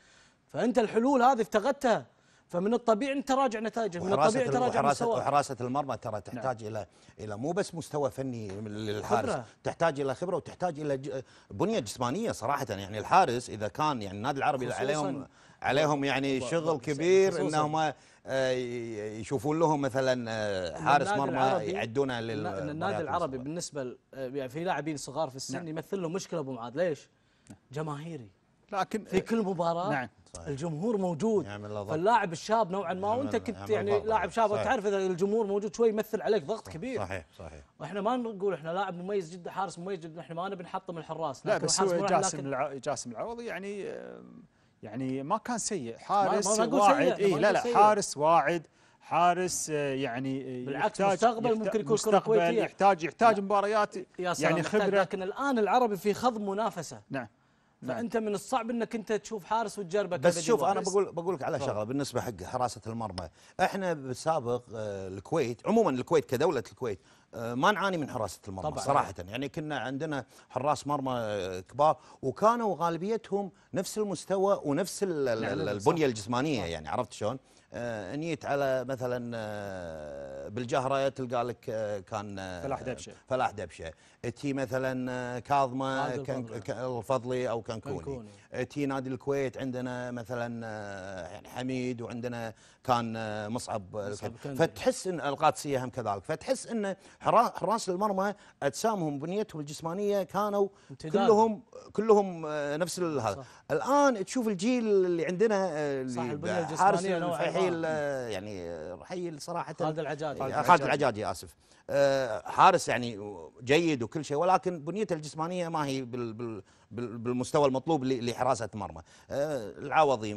فانت الحلول هذه افتقدتها فمن الطبيعي ان تراجع نتائجك من الطبيعي تراجع وحراسة, وحراسه المرمى ترى نعم. تحتاج نعم. الى الى مو بس مستوى فني للحارس خبرة. تحتاج الى خبره وتحتاج الى بنيه جسمانيه صراحه يعني الحارس اذا كان يعني النادي العربي عليهم عليهم يعني شغل كبير انهم آه، يشوفون لهم مثلا آه، حارس مرمى يعدونه لل النادي العربي بالنسبه آه، يعني في لاعبين صغار في السن نعم. يمثل لهم مشكله ابو معاذ ليش؟ جماهيري لكن في كل مباراه نعم. الجمهور موجود نعم، فاللاعب الشاب نوعا ما نعم، وانت كنت يعني لاعب شاب تعرف اذا الجمهور موجود شوي يمثل عليك ضغط كبير صحيح صحيح واحنا ما نقول احنا لاعب مميز جدا حارس مميز جدا احنا ما نبي نحطم الحراس لا بس هو جاسم جاسم العوضي يعني يعني ما كان سيء حارس ما ما واعد سيء. إيه لا لا سيء. حارس واعد حارس آه، يعني آه، بالعكس يحتاج مستقبل يحتاج ممكن يكون مستقبل كويتية. يحتاج يحتاج مباريات يعني خبره لكن الان العربي في خض منافسه نعم فانت نعم. من الصعب انك انت تشوف حارس وتجربه بس شوف انا بقول بقول لك على شغله بالنسبه حق حراسه المرمى احنا بالسابق آه، الكويت عموما الكويت كدوله الكويت آه، ما نعاني من حراسه المرمى طبعا صراحه يعني كنا عندنا حراس مرمى كبار وكانوا غالبيتهم نفس المستوى ونفس نعم، نعم، البنيه الجسمانيه يعني عرفت شلون؟ آه، نيت على مثلا آه، بالجهره تلقى لك آه، كان فلاح دبشه فلاح دبشه تي مثلا كاظمه الفضلي او كنكوني, كنكوني. تي نادي الكويت عندنا مثلا يعني حميد وعندنا كان مصعب, مصعب فتحس ان القادسيه هم كذلك فتحس ان حراس المرمى اجسامهم بنيتهم الجسمانيه كانوا امتداد. كلهم كلهم نفس هذا الان تشوف الجيل اللي عندنا اللي صح البنيه الجسمانيه نوعا رحيل آه، يعني رحيل آه، صراحه خالد العجاجي خالد العجاجي اسف آه، حارس يعني جيد وكل شيء ولكن بنيته الجسمانيه ما هي بالمستوى المطلوب لحراسه مرمى العوضي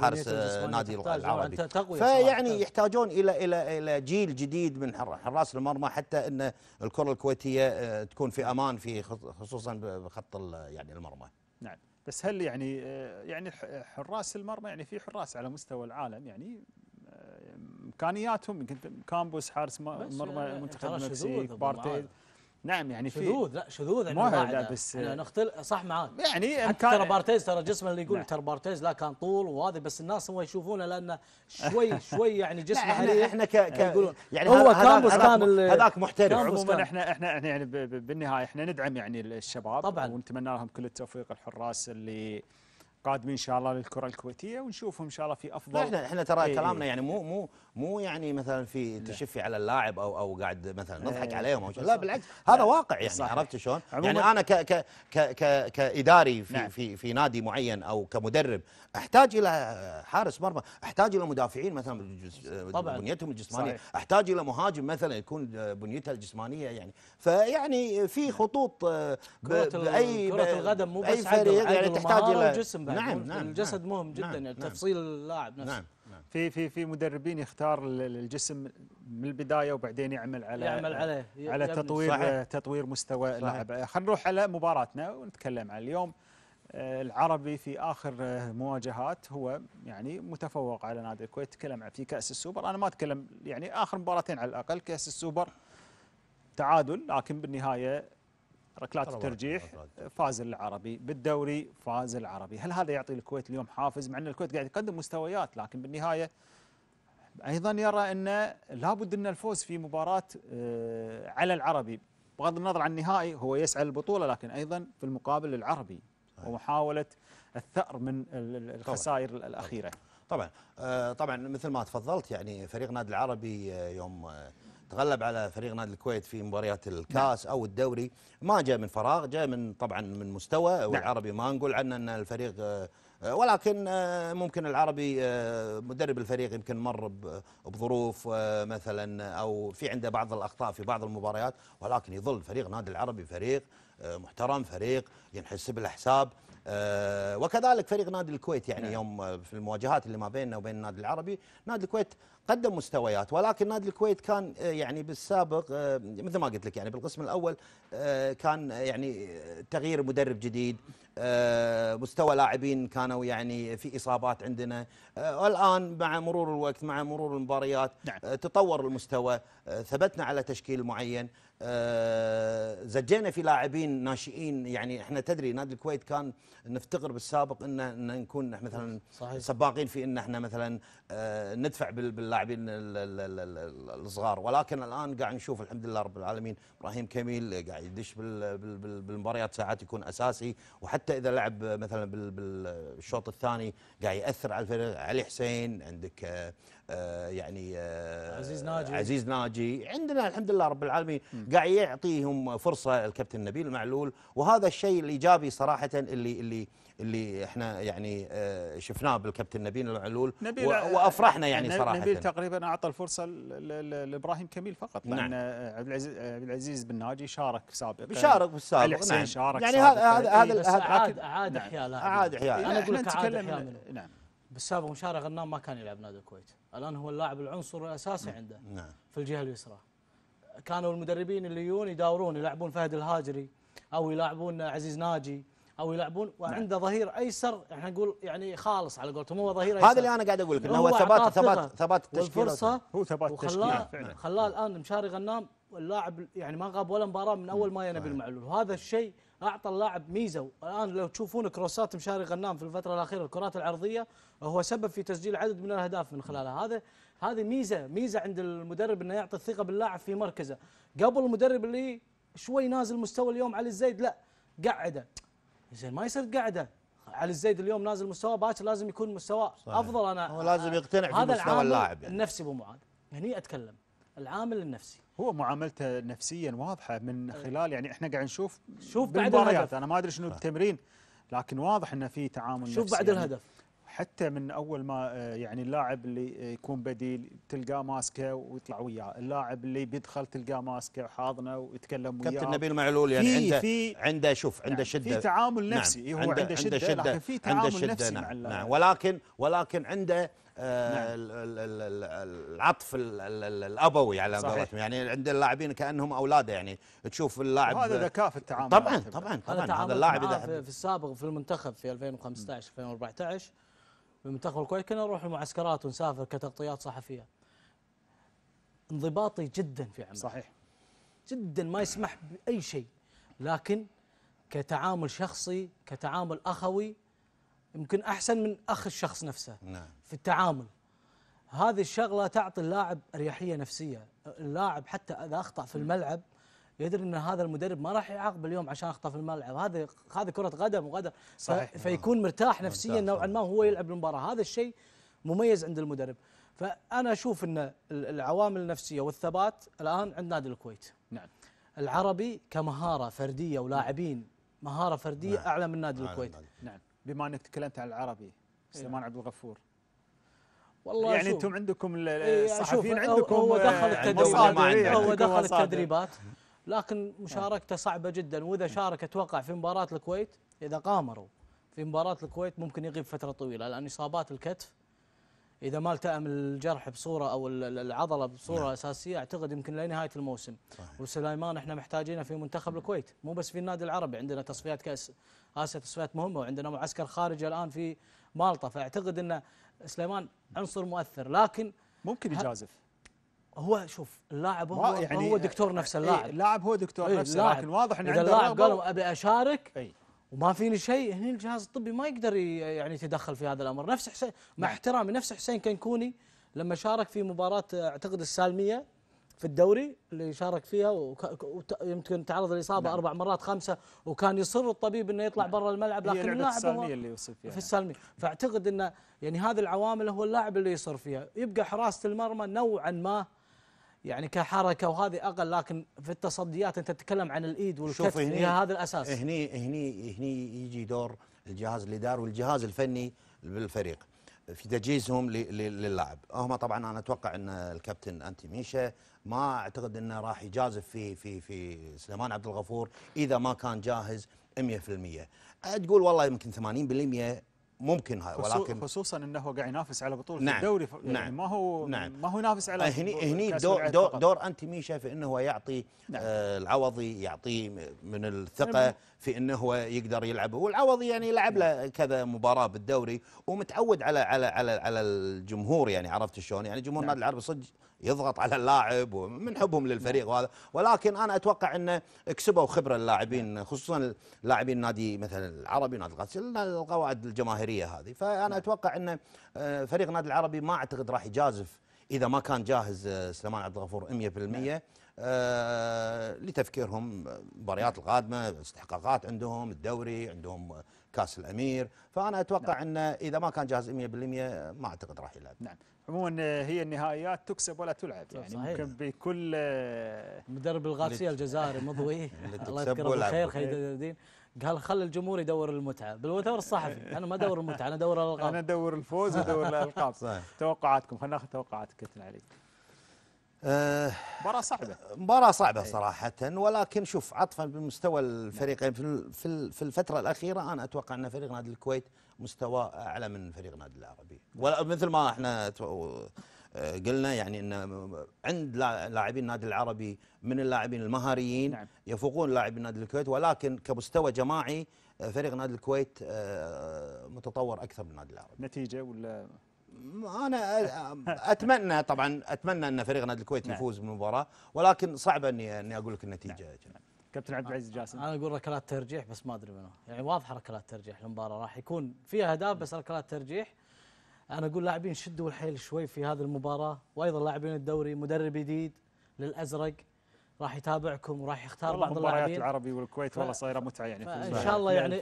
حارس نادي العوضي فيعني يحتاجون الى الى الى جيل جديد من حراس المرمى حتى ان الكره الكويتيه تكون في امان في خصوصا بخط يعني المرمى نعم بس هل يعني آه، يعني حراس المرمى يعني في حراس على مستوى العالم يعني آه، امكانياتهم يمكن كامبوس حارس مرمى آه، منتخب المكسيك بارتيل نعم يعني في شذوذ لا شذوذ انواع لا بس يعني نختل صح معاك يعني حتى ترى بارتيز ترى جسمه اللي يقول نعم. ترى بارتيز لا كان طول وهذا بس الناس هو يشوفونه لانه شوي شوي يعني جسمه احنا احنا ك, يعني ك يقولون يعني هو كامبوس كان هذاك محترف عموما احنا احنا احنا يعني بالنهايه احنا ندعم يعني الشباب طبعا ونتمنى لهم كل التوفيق الحراس اللي قادمين ان شاء الله للكره الكويتيه ونشوفهم ان شاء الله في افضل لا احنا احنا ترى إيه، إيه. كلامنا يعني مو مو مو يعني مثلا في تشفي على اللاعب او او قاعد مثلا إيه. نضحك عليهم او لا بالعكس هذا واقع يعني صحيح. عرفت شلون؟ يعني انا ك ك ك كاداري في نعم. في في نادي معين او كمدرب احتاج الى حارس مرمى، احتاج الى مدافعين مثلا طبعا بنيتهم الجسمانيه، صحيح. احتاج الى مهاجم مثلا يكون بنيته الجسمانيه يعني، فيعني في نعم. خطوط آه، باي كرة القدم مو بس اي يعني تحتاج الى نعم نعم الجسد نعم مهم جدا نعم, نعم. تفصيل اللاعب نعم. نفسه نعم في في في مدربين يختار الجسم من البدايه وبعدين يعمل على يعمل عليه على تطوير صحيح. تطوير مستوى اللاعب خلينا نروح على مباراتنا ونتكلم عن اليوم آه، العربي في اخر آه، مواجهات هو يعني متفوق على نادي الكويت تكلم في كاس السوبر انا ما اتكلم يعني اخر مباراتين على الاقل كاس السوبر تعادل لكن بالنهايه ركلات الترجيح فاز العربي بالدوري فاز العربي هل هذا يعطي الكويت اليوم حافز مع ان الكويت قاعد يقدم مستويات لكن بالنهايه ايضا يرى ان لابد ان الفوز في مباراه آه، على العربي بغض النظر عن النهائي هو يسعى للبطوله لكن ايضا في المقابل العربي ومحاوله الثأر من الخسائر طبعًا الاخيره طبعا آه، طبعا مثل ما تفضلت يعني فريق نادي العربي آه، يوم تغلب على فريق نادي الكويت في مباريات نعم. الكاس نعم. او الدوري ما جاء من فراغ جاء من طبعا من مستوى نعم. والعربي ما نقول عنه ان الفريق آه، ولكن آه، ممكن العربي آه، مدرب الفريق يمكن مر بظروف مثلا او في عنده بعض الاخطاء في بعض المباريات ولكن يظل فريق نادي العربي فريق محترم فريق ينحسب الحساب آه، وكذلك فريق نادي الكويت يعني نعم. يوم في المواجهات اللي ما بيننا وبين النادي العربي نادي الكويت قدم مستويات ولكن نادي الكويت كان آه، يعني بالسابق آه، مثل ما قلت لك يعني بالقسم الاول كان يعني تغيير مدرب جديد مستوى لاعبين كانوا يعني في اصابات عندنا والان مع مرور الوقت مع مرور المباريات نعم. تطور المستوى ثبتنا على تشكيل معين زجينا في لاعبين ناشئين يعني احنا تدري نادي الكويت كان نفتقر بالسابق ان ان نكون مثلا صحيح. سباقين في ان احنا مثلا آه، ندفع باللاعبين الصغار ولكن الان قاعد نشوف الحمد لله رب العالمين ابراهيم كميل قاعد يدش بالمباريات ساعات يكون اساسي وحتى اذا لعب مثلا بالشوط الثاني قاعد ياثر على الفريق علي حسين عندك آه، آه، يعني عزيز ناجي عزيز ناجي عندنا الحمد لله رب العالمين قاعد يعطيهم فرصه الكابتن نبيل معلول وهذا الشيء الايجابي صراحه اللي اللي اللي اللي احنا يعني آه، شفناه بالكابتن نبيل العلول نبيل وافرحنا يعني صراحه نبيل تقريبا اعطى الفرصه لابراهيم كميل فقط لان نعم. عبد العزيز بن ناجي شارك سابقا شارك بالسابق علي حسين نعم. شارك يعني هذا هذا إيه، هذا عاد عاد احياء عاد احياء نعم. انا اقول لك عاد احياء نعم بالسابق مشاري غنام ما كان يلعب نادي الكويت الان هو اللاعب العنصر الاساسي نعم. عنده نعم. في الجهه اليسرى كانوا المدربين اللي يجون يداورون يلعبون فهد الهاجري او يلاعبون عزيز ناجي او يلعبون نعم. وعنده ظهير ايسر احنا نقول يعني خالص على قولتهم هو ظهير ايسر هذا اللي انا قاعد اقول لك انه هو ثبات ثبات ثبات التشكيل هو ثبات التشكيل فعلا خلاه الان مشاري غنام اللاعب يعني ما غاب ولا مباراه من اول ما ينبي المعلول وهذا الشيء اعطى اللاعب ميزه والان لو تشوفون كروسات مشاري غنام في الفتره الاخيره الكرات العرضيه هو سبب في تسجيل عدد من الاهداف من خلالها هذا هذه ميزه ميزه عند المدرب انه يعطي الثقه باللاعب في مركزه قبل المدرب اللي شوي نازل مستوى اليوم علي الزيد لا قعده زين ما يصير قاعده علي الزيد اليوم نازل مستوى باكر لازم يكون مستوى صحيح. افضل انا هو لازم يقتنع بمستوى اللاعب يعني. النفسي ابو معاذ هني اتكلم العامل النفسي هو معاملته نفسيا واضحه من أه. خلال يعني احنا قاعد نشوف شوف بعد الهدف انا ما ادري شنو أه. التمرين لكن واضح انه في تعامل شوف نفسي بعد يعني الهدف حتى من اول ما آه، يعني اللاعب اللي يكون بديل تلقاه ماسكه ويطلع وياه، اللاعب اللي بيدخل تلقاه ماسكه وحاضنه ويتكلم وياه كابتن نبيل معلول يعني عنده في عنده شوف عنده يعني شده في تعامل نعم، نفسي نعم هو عنده, عنده شده, شدة لكن في تعامل عنده شدة نفسي نعم مع نعم. اللاعب نعم ولكن ولكن عنده آه، نعم. العطف الابوي على قولتهم يعني عند اللاعبين كانهم اولاده يعني تشوف اللاعب هذا ذكاء في التعامل طبعا طبعا طبعا هذا اللاعب في السابق في المنتخب في 2015 2014 في منتخب الكويت كنا نروح المعسكرات ونسافر كتغطيات صحفيه انضباطي جدا في عمله صحيح جدا ما يسمح باي شيء لكن كتعامل شخصي كتعامل اخوي يمكن احسن من اخ الشخص نفسه نعم. في التعامل هذه الشغله تعطي اللاعب اريحيه نفسيه اللاعب حتى اذا اخطا في الملعب يدري ان هذا المدرب ما راح يعاقب اليوم عشان اخطا في الملعب هذا هذه كره قدم وغدا صحيح فيكون مرتاح نفسيا نوعا ما وهو يلعب المباراه هذا الشيء مميز عند المدرب فانا اشوف ان العوامل النفسيه والثبات الان عند نادي الكويت نعم العربي كمهاره فرديه ولاعبين مهاره فرديه نعم. اعلى من نادي الكويت نعم بما انك تكلمت عن العربي إيه. سليمان عبد الغفور والله يعني انتم عندكم إيه، الصحفيين عندكم هو دخل التدريبات هو دخل التدريبات لكن مشاركته صعبه جدا واذا شارك اتوقع في مباراه الكويت اذا قامروا في مباراه الكويت ممكن يغيب فتره طويله لان اصابات الكتف اذا ما التئم الجرح بصوره او العضله بصوره نعم. اساسيه اعتقد يمكن لنهايه الموسم صحيح. وسليمان احنا محتاجينه في منتخب الكويت مو بس في النادي العربي عندنا تصفيات كاس اسيا تصفيات مهمه وعندنا معسكر خارج الان في مالطا فاعتقد ان سليمان عنصر مؤثر لكن ممكن يجازف هو شوف اللاعب هو يعني هو دكتور نفس إيه، اللاعب اللاعب هو دكتور ايه نفسه لكن واضح انه عنده اللاعب قالوا ابي اشارك ايه وما فيني شيء هنا الجهاز الطبي ما يقدر يعني يتدخل في هذا الامر نفس حسين مع نعم. احترامي نفس حسين كنكوني لما شارك في مباراه اعتقد السالميه في الدوري اللي شارك فيها ويمكن تعرض لاصابه نعم. اربع مرات خمسه وكان يصر الطبيب انه يطلع نعم. برا الملعب لكن اللاعب السالميه اللي يصيب فيها في السالميه فاعتقد انه يعني هذه العوامل هو اللاعب اللي يصر فيها يبقى حراسه المرمى نوعا ما يعني كحركه وهذه اقل لكن في التصديات انت تتكلم عن الايد والكتف هي هذا الاساس هني هني هني يجي دور الجهاز الاداري والجهاز الفني بالفريق في تجهيزهم للاعب هم طبعا انا اتوقع ان الكابتن انتي ميشا ما اعتقد انه راح يجازف في في في سليمان عبد الغفور اذا ما كان جاهز 100% تقول والله يمكن 80% ممكن هذا ولكن خصوصا انه قاعد ينافس على بطوله نعم الدوري يعني نعم ما هو نعم ما هو ينافس على آه، هني هني دور دور, دور انت مين شايف انه هو يعطي نعم آه العوضي يعطيه من الثقه نعم في انه هو يقدر يلعب والعوضي يعني لعب له كذا مباراه بالدوري ومتعود على على على على الجمهور يعني عرفت شلون يعني جمهور النادي نعم. العربي صدق يضغط على اللاعب ومن حبهم للفريق نعم. وهذا ولكن انا اتوقع انه كسبوا خبره اللاعبين نعم. خصوصا لاعبين نادي مثلا العربي نادي القادسي القواعد الجماهيريه هذه فانا نعم. اتوقع انه آه، فريق نادي العربي ما اعتقد راح يجازف اذا ما كان جاهز آه، سليمان عبد الغفور 100% آه لتفكيرهم المباريات القادمه استحقاقات عندهم الدوري عندهم كاس الامير فانا اتوقع نعم. انه اذا ما كان جاهز 100% ما اعتقد راح يلعب نعم عموما آه، هي النهائيات تكسب ولا تلعب يعني صحيح. ممكن بكل آه، مدرب الغاسية الجزائري مضوي الله يذكره بالخير خالد الدين قال خل الجمهور يدور المتعه بالوتر الصحفي انا ما ادور المتعه انا ادور الالقاب انا ادور الفوز ادور الالقاب توقعاتكم خلينا ناخذ توقعاتك كابتن علي آه، مباراة صعبة مباراة صعبة إيه. صراحة ولكن شوف عطفا بمستوى الفريقين في في الفترة الأخيرة أنا أتوقع أن فريق نادي الكويت مستوى أعلى من فريق نادي العربي ومثل ما احنا آه، قلنا يعني أن عند لاعبين نادي العربي من اللاعبين المهاريين نعم. يفوقون لاعبين نادي الكويت ولكن كمستوى جماعي آه، فريق نادي الكويت متطور أكثر من النادي العربي نتيجة ولا انا اتمنى طبعا اتمنى ان فريق نادي الكويت نعم. يفوز بالمباراه ولكن صعب اني اني اقول لك النتيجه نعم. جماعه كابتن عبد العزيز جاسم انا اقول ركلات ترجيح بس ما ادري منو يعني واضحه ركلات ترجيح المباراه راح يكون فيها اهداف بس ركلات ترجيح انا اقول لاعبين شدوا الحيل شوي في هذه المباراه وايضا لاعبين الدوري مدرب جديد للازرق راح يتابعكم وراح يختار بعض اللاعبين المباريات العربي والكويت والله صايره متعه يعني ان شاء الله يعني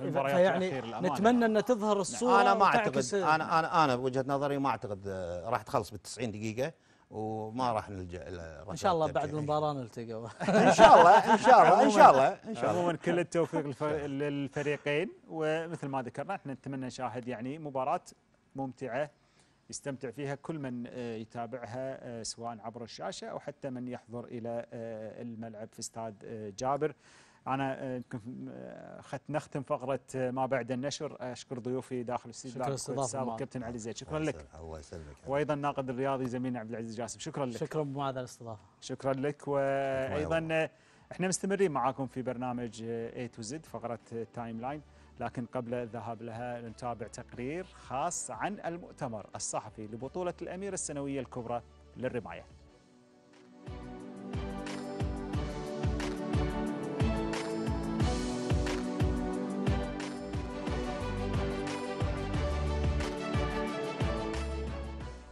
يعني نتمنى ان تظهر نعم. الصوره انا ما اعتقد انا انا انا بوجهه نظري ما اعتقد آه، راح تخلص بال 90 دقيقه وما راح نلجا الى ان شاء الله بعد المباراه نلتقى ان شاء الله ان شاء الله ان شاء الله ان شاء الله عموما كل التوفيق للفريقين ومثل ما ذكرنا احنا نتمنى نشاهد يعني مباراه ممتعه يستمتع فيها كل من آه، يتابعها آه، سواء عبر الشاشة أو حتى من يحضر إلى آه، الملعب في استاد جابر انا خدت نختم فقره ما بعد النشر اشكر ضيوفي داخل الاستديو شكرا كابتن علي زيد شكرا لك وايضا الناقد الرياضي زميلنا عبد العزيز جاسم شكرا لك شكرا بمعادة الاستضافه شكرا لك وايضا احنا مستمرين معاكم في برنامج اي تو زد فقره تايم لاين لكن قبل الذهاب لها نتابع تقرير خاص عن المؤتمر الصحفي لبطولة الأمير السنوية الكبرى للرماية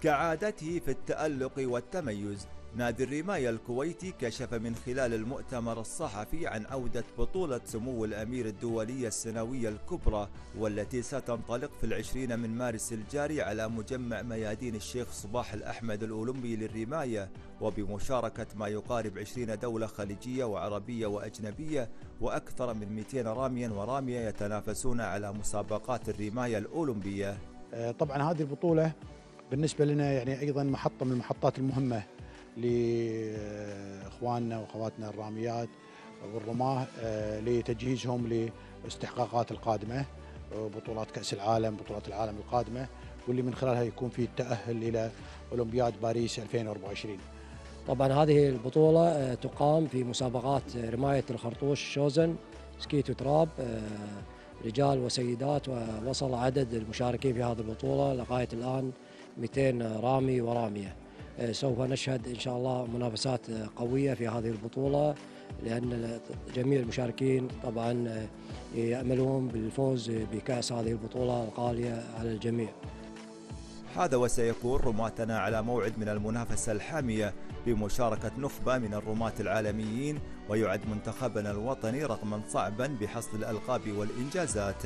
كعادته في التألق والتميز نادي الرماية الكويتي كشف من خلال المؤتمر الصحفي عن عودة بطولة سمو الأمير الدولية السنوية الكبرى والتي ستنطلق في العشرين من مارس الجاري على مجمع ميادين الشيخ صباح الأحمد الأولمبي للرماية وبمشاركة ما يقارب 20 دولة خليجية وعربية وأجنبية وأكثر من 200 راميا ورامية يتنافسون على مسابقات الرماية الأولمبية آه، طبعا هذه البطولة بالنسبة لنا يعني أيضا محطة من المحطات المهمة لاخواننا واخواتنا الراميات والرماه آه، لتجهيزهم للاستحقاقات القادمه بطولات كاس العالم بطولات العالم القادمه واللي من خلالها يكون في التاهل الى اولمبياد باريس 2024 طبعا هذه البطوله آه، تقام في مسابقات آه، رمايه الخرطوش شوزن سكيت وتراب رجال وسيدات ووصل عدد المشاركين في هذه البطوله لغايه الان 200 رامي وراميه سوف نشهد إن شاء الله منافسات قوية في هذه البطولة لأن جميع المشاركين طبعا يأملون بالفوز بكأس هذه البطولة الغالية على الجميع هذا وسيكون رماتنا على موعد من المنافسة الحامية بمشاركة نخبة من الرماة العالميين ويعد منتخبنا الوطني رقما صعبا بحصد الألقاب والإنجازات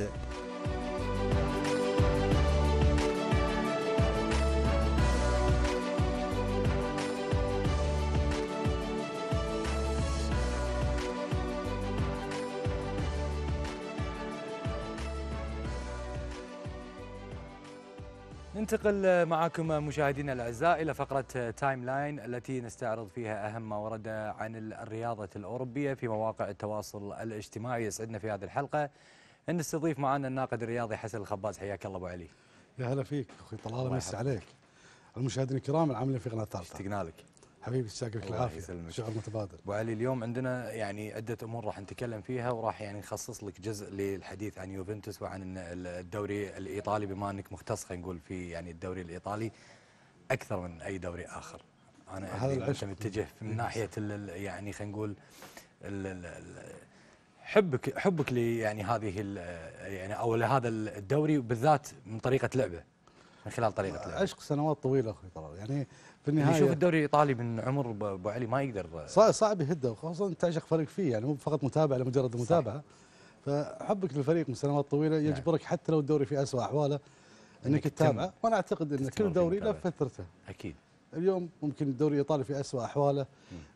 ننتقل معكم مشاهدينا الاعزاء الى فقره تايم لاين التي نستعرض فيها اهم ما ورد عن الرياضه الاوروبيه في مواقع التواصل الاجتماعي يسعدنا في هذه الحلقه ان نستضيف معنا الناقد الرياضي حسن الخباز حياك الله ابو علي يا هلا فيك اخوي طلال مسي عليك المشاهدين الكرام العاملين في قناه ثالثه اشتقنا لك حبيبي يسعدك العافيه شغل متبادل ابو علي اليوم عندنا يعني عده امور راح نتكلم فيها وراح يعني نخصص لك جزء للحديث عن يوفنتوس وعن الدوري الايطالي بما انك مختص خلينا نقول في يعني الدوري الايطالي اكثر من اي دوري اخر انا هذا العشق متجه من إيه. ناحيه يعني خلينا نقول حبك حبك لي يعني هذه يعني او لهذا الدوري وبالذات من طريقه لعبه من خلال طريقه لعبه عشق سنوات طويله اخوي طلال يعني في يعني النهايه نشوف الدوري الايطالي من عمر ابو علي ما يقدر صعب يهده خصوصا انت فريق فيه يعني مو فقط متابعه لمجرد المتابعه فحبك للفريق من سنوات طويله نعم. يجبرك نعم. حتى لو الدوري في اسوء احواله انك تتابعه وانا اعتقد ان كل دوري له فترته اكيد اليوم ممكن الدوري الايطالي في اسوء احواله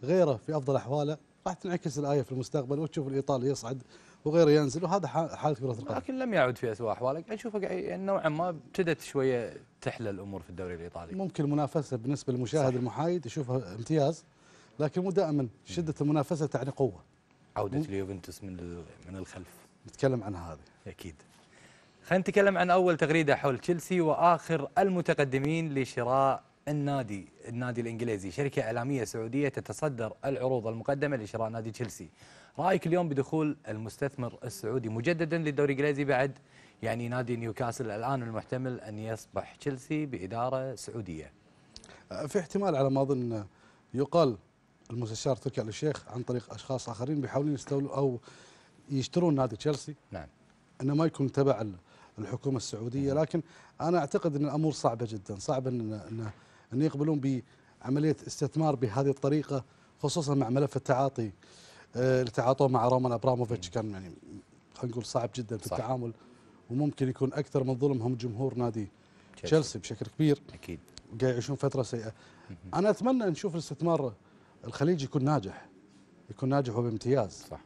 غيره في افضل احواله راح تنعكس الايه في المستقبل وتشوف الايطالي يصعد وغيره ينزل وهذا حاله كره القدم لكن لم يعد في اسوء احوالك اشوفك يعني نوعا ما ابتدت شويه تحلى الامور في الدوري الايطالي ممكن المنافسه بالنسبه للمشاهد المحايد يشوفها امتياز لكن مو دائما شده المنافسه تعني قوه عوده اليوفنتوس من من الخلف نتكلم عن هذه اكيد خلينا نتكلم عن اول تغريده حول تشيلسي واخر المتقدمين لشراء النادي النادي الإنجليزي شركة إعلامية سعودية تتصدر العروض المقدمة لشراء نادي تشيلسي رأيك اليوم بدخول المستثمر السعودي مجددا للدوري الإنجليزي بعد يعني نادي نيوكاسل الآن المحتمل أن يصبح تشيلسي بإدارة سعودية في احتمال على ما أظن يقال المستشار تركي آل الشيخ عن طريق أشخاص آخرين بيحاولون يستولوا أو يشترون نادي تشيلسي نعم أنه ما يكون تبع الحكومة السعودية نعم. لكن أنا أعتقد أن الأمور صعبة جدا صعب أن, أن أن يقبلون بعملية استثمار بهذه الطريقة خصوصا مع ملف التعاطي آه، اللي مع رومان ابراموفيتش كان يعني خلينا نقول صعب جدا في صح. التعامل وممكن يكون اكثر من ظلمهم جمهور نادي تشيلسي بشكل كبير اكيد قاعد يعيشون فتره سيئه انا اتمنى نشوف الاستثمار الخليجي يكون ناجح يكون ناجح وبامتياز صح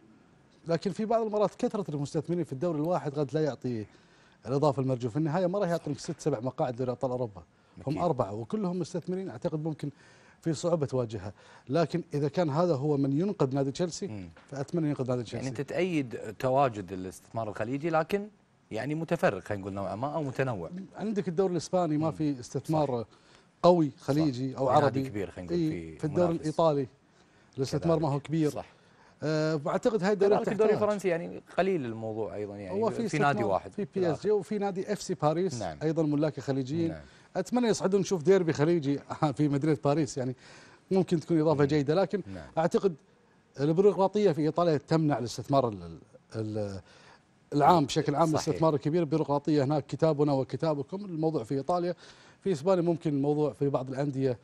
لكن في بعض المرات كثره المستثمرين في الدوري الواحد قد لا يعطي الاضافه المرجوه في النهايه ما راح يعطيك ست سبع مقاعد دوري ابطال اوروبا هم أربعة وكلهم مستثمرين أعتقد ممكن في صعوبة تواجهها لكن إذا كان هذا هو من ينقذ نادي تشيلسي فأتمنى ينقذ نادي تشيلسي يعني أنت تأيد تواجد الاستثمار الخليجي لكن يعني متفرق خلينا نقول نوعا ما أو متنوع عندك الدوري الإسباني ما في استثمار صح. قوي خليجي صح. أو عربي كبير خلينا نقول في, في الدوري الإيطالي الاستثمار ما هو كبير صح فاعتقد آه، هاي الدوريات الدوري الفرنسي يعني قليل الموضوع ايضا يعني في, في نادي واحد في بي اس جي وفي نادي اف سي باريس نعم. ايضا ملاك خليجيين نعم. اتمنى يصعدون نشوف ديربي خليجي في مدينه باريس يعني ممكن تكون اضافه إيه. جيده لكن نعم. اعتقد البيروقراطيه في ايطاليا تمنع الاستثمار العام بشكل عام الاستثمار الكبير البيروقراطيه هناك كتابنا وكتابكم الموضوع في ايطاليا في اسبانيا ممكن الموضوع في بعض الانديه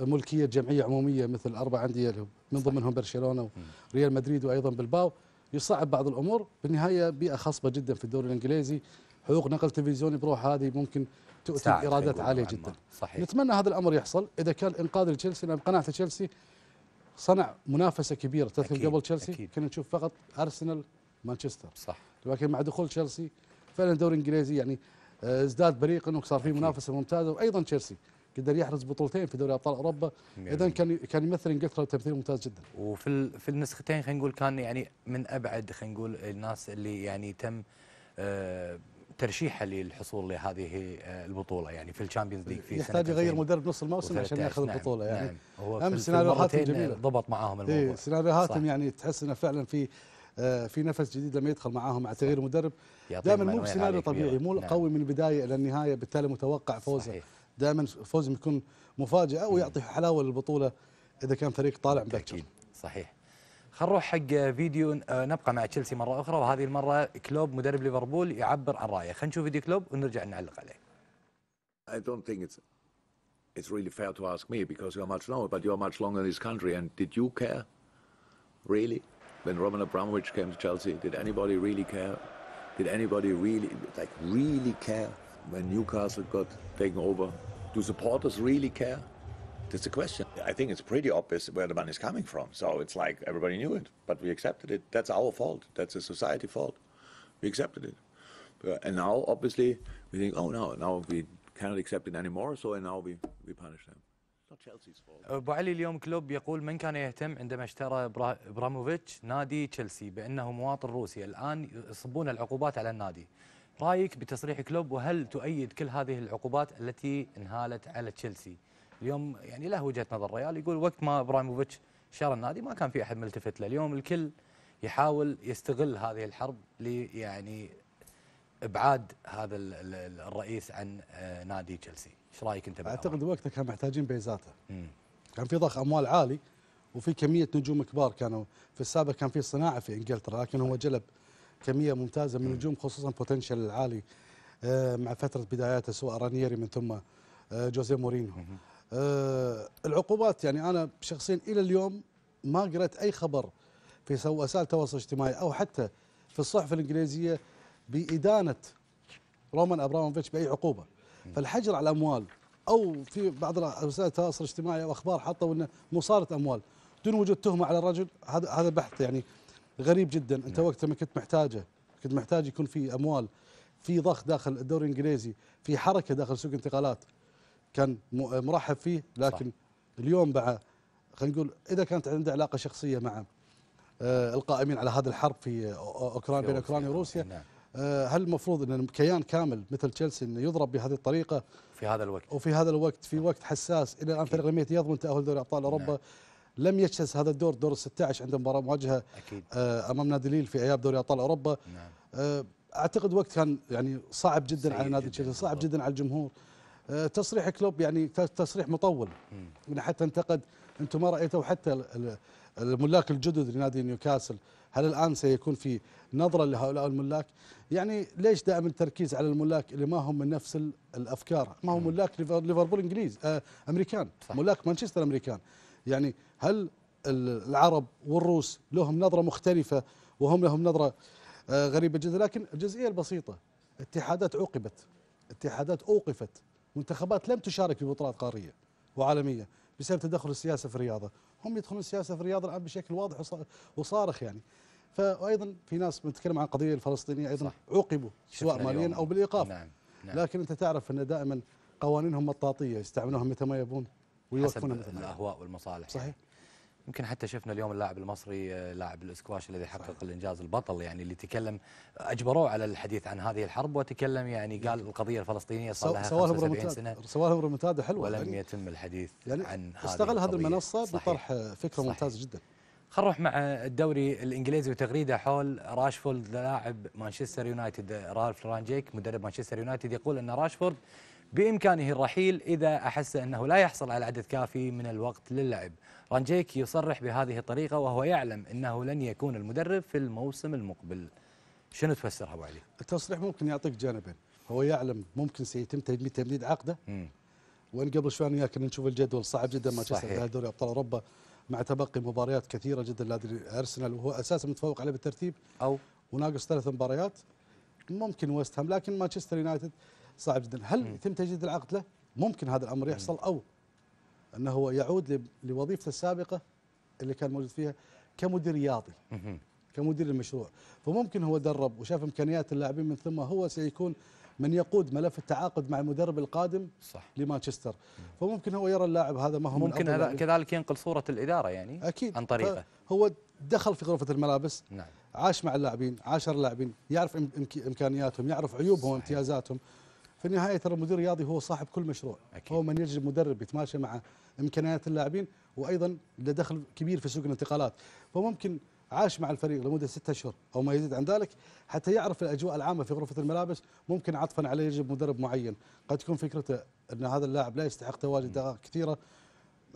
ملكيه جمعيه عموميه مثل اربع انديه من ضمنهم برشلونه وريال مدريد وايضا بالباو يصعب بعض الامور بالنهايه بيئه خصبه جدا في الدوري الانجليزي حقوق نقل تلفزيوني بروح هذه ممكن تؤتي ايرادات عالية جدا صحيح. نتمنى هذا الأمر يحصل إذا كان إنقاذ لتشيلسي لأن قناعة تشيلسي صنع منافسة كبيرة تذكر قبل تشيلسي كنا نشوف فقط أرسنال مانشستر صح لكن مع دخول تشيلسي فعلا الدوري الإنجليزي يعني آه، ازداد بريق انه صار فيه منافسه ممتازه وايضا تشيلسي قدر يحرز بطولتين في دوري ابطال اوروبا اذا كان كان يمثل انجلترا تمثيل ممتاز جدا وفي في النسختين خلينا نقول كان يعني من ابعد خلينا نقول الناس اللي يعني تم آه، ترشيحه للحصول لهذه آه، البطوله يعني في الشامبيونز ليج في يحتاج يغير مدرب نص الموسم عشان ياخذ نعم البطوله يعني نعم هو امس سيناريو هاتم جميله ضبط معاهم إيه، الموضوع إيه سيناريو هاتم يعني تحس انه فعلا في آه، في نفس جديد لما يدخل معاهم مع تغيير المدرب دائما مو بسيناريو طبيعي مو نعم قوي من البدايه الى النهايه بالتالي متوقع فوزه دائما فوزهم يكون مفاجاه ويعطي حلاوه للبطوله اذا كان فريق طالع مبكر صحيح خلينا نروح حق فيديو نبقى مع تشيلسي مره اخرى وهذه المره كلوب مدرب ليفربول يعبر عن رايه خلينا نشوف فيديو كلوب ونرجع نعلق عليه I don't think it's it's really fair to ask me because you're much longer but you're much longer in this country and did you care really when Roman Abramovich came to Chelsea did anybody really care did anybody really like really care when Newcastle got taken over do supporters really care That's the question. I think it's pretty obvious where the money is coming from. So it's like everybody knew it, but we accepted it. That's our fault. That's a society fault. We accepted it. Uh, and now, obviously, we think, oh, no, now we cannot accept it anymore, so now we, we punish them. ابو uh, علي اليوم كلوب يقول من كان يهتم عندما اشترى ابراموفيتش نادي تشيلسي بانه مواطن روسي الان يصبون العقوبات على النادي رايك بتصريح كلوب وهل تؤيد كل هذه العقوبات التي انهالت على تشيلسي اليوم يعني له وجهه نظر ريال يقول وقت ما ابراهيموفيتش شرى النادي ما كان في احد ملتفت له اليوم الكل يحاول يستغل هذه الحرب لي يعني ابعاد هذا الرئيس عن آه، نادي تشيلسي ايش رايك انت اعتقد وقتها كان محتاجين بيزاته كان في ضخ اموال عالي وفي كميه نجوم كبار كانوا في السابق كان في صناعه في انجلترا لكن هو جلب كميه ممتازه من النجوم خصوصا بوتنشل العالي آه، مع فتره بداياته سواء رانيري من ثم آه، جوزيه مورينو آه، العقوبات يعني انا شخصيا الى اليوم ما قرأت اي خبر في وسائل التواصل الاجتماعي او حتى في الصحف الانجليزيه بادانه رومان ابراموفيتش باي عقوبه فالحجر على الاموال او في بعض وسائل التواصل الاجتماعي او اخبار حطوا انه مصارة اموال دون وجود تهمه على الرجل هذا هذا بحث يعني غريب جدا انت نعم. وقتها ما كنت محتاجه كنت محتاج يكون في اموال في ضخ داخل الدوري الانجليزي في حركه داخل سوق انتقالات كان مرحب فيه لكن صح. اليوم بقى خلينا نقول اذا كانت عنده علاقه شخصيه مع آه، القائمين على هذه الحرب في اوكرانيا بين اوكرانيا وروسيا نعم. آه، هل المفروض ان كيان كامل مثل تشيلسي انه يضرب بهذه الطريقه في هذا الوقت وفي هذا الوقت في وقت حساس الى الان فريق الميت يضمن تاهل دوري ابطال اوروبا نعم. لم يجتاز هذا الدور دور ال 16 عنده مباراه مواجهه أكيد. آه، امام نادي ليل في اياب دوري ابطال اوروبا نعم. اعتقد وقت كان يعني صعب جدا على نادي تشيلسي صعب جدا على الجمهور آه، تصريح كلوب يعني تصريح مطول حتى انتقد انتم ما رايتوا حتى الملاك الجدد لنادي نيوكاسل هل الان سيكون في نظره لهؤلاء الملاك؟ يعني ليش دائما التركيز على الملاك اللي ما هم من نفس الافكار؟ ما هم ملاك ليفربول انجليز آه امريكان، صح. ملاك مانشستر امريكان. يعني هل العرب والروس لهم نظره مختلفه وهم لهم نظره آه غريبه جدا، لكن الجزئيه البسيطه اتحادات عوقبت اتحادات اوقفت منتخبات لم تشارك في بطولات قاريه وعالميه بسبب تدخل السياسه في الرياضه، هم يدخلون السياسه في الرياضه الان بشكل واضح وصارخ يعني. فايضا في ناس بنتكلم عن القضيه الفلسطينيه ايضا صح. عوقبوا سواء ماليا او بالايقاف. نعم. نعم. لكن انت تعرف ان دائما قوانينهم مطاطيه يستعملونها متى ما يبون ويوقفونها متى ما يبون. الاهواء والمصالح. صحيح. يمكن حتى شفنا اليوم اللاعب المصري آه، لاعب الاسكواش الذي حقق الانجاز البطل يعني اللي تكلم اجبروه على الحديث عن هذه الحرب وتكلم يعني نعم. قال القضيه الفلسطينيه صار لها 75 سنه سواها برمتاد حلوه ولم يعني يتم الحديث يعني عن هذه استغل هذه المنصه صحيح. بطرح فكره ممتازه جدا خلينا نروح مع الدوري الانجليزي وتغريده حول راشفورد لاعب مانشستر يونايتد رالف رانجيك مدرب مانشستر يونايتد يقول ان راشفورد بامكانه الرحيل اذا احس انه لا يحصل على عدد كافي من الوقت للعب رانجيك يصرح بهذه الطريقة وهو يعلم أنه لن يكون المدرب في الموسم المقبل شنو تفسرها أبو علي؟ التصريح ممكن يعطيك جانبين هو يعلم ممكن سيتم تمديد عقده وان قبل شوي انا وياك نشوف الجدول صعب جدا مانشستر يونايتد دوري ابطال اوروبا مع تبقي مباريات كثيره جدا لنادي ارسنال وهو اساسا متفوق عليه بالترتيب او وناقص ثلاث مباريات ممكن ويست هام لكن مانشستر يونايتد صعب جدا هل يتم تجديد العقد له؟ ممكن هذا الامر يحصل او انه هو يعود لوظيفته السابقه اللي كان موجود فيها كمدير رياضي كمدير المشروع فممكن هو درب وشاف امكانيات اللاعبين من ثم هو سيكون من يقود ملف التعاقد مع المدرب القادم صح. لمانشستر فممكن هو يرى اللاعب هذا ما هو ممكن هذا كذلك ينقل صوره الاداره يعني اكيد عن طريقه هو دخل في غرفه الملابس نعم عاش مع اللاعبين عاشر اللاعبين يعرف إمكانياتهم يعرف عيوبهم وامتيازاتهم في النهايه ترى المدير الرياضي هو صاحب كل مشروع أكيد. هو من يجلب مدرب يتماشى مع امكانيات اللاعبين وايضا له دخل كبير في سوق الانتقالات فممكن عاش مع الفريق لمده ستة اشهر او ما يزيد عن ذلك حتى يعرف الاجواء العامه في غرفه الملابس ممكن عطفا عليه يجلب مدرب معين قد تكون فكرته ان هذا اللاعب لا يستحق تواجد دقائق كثيره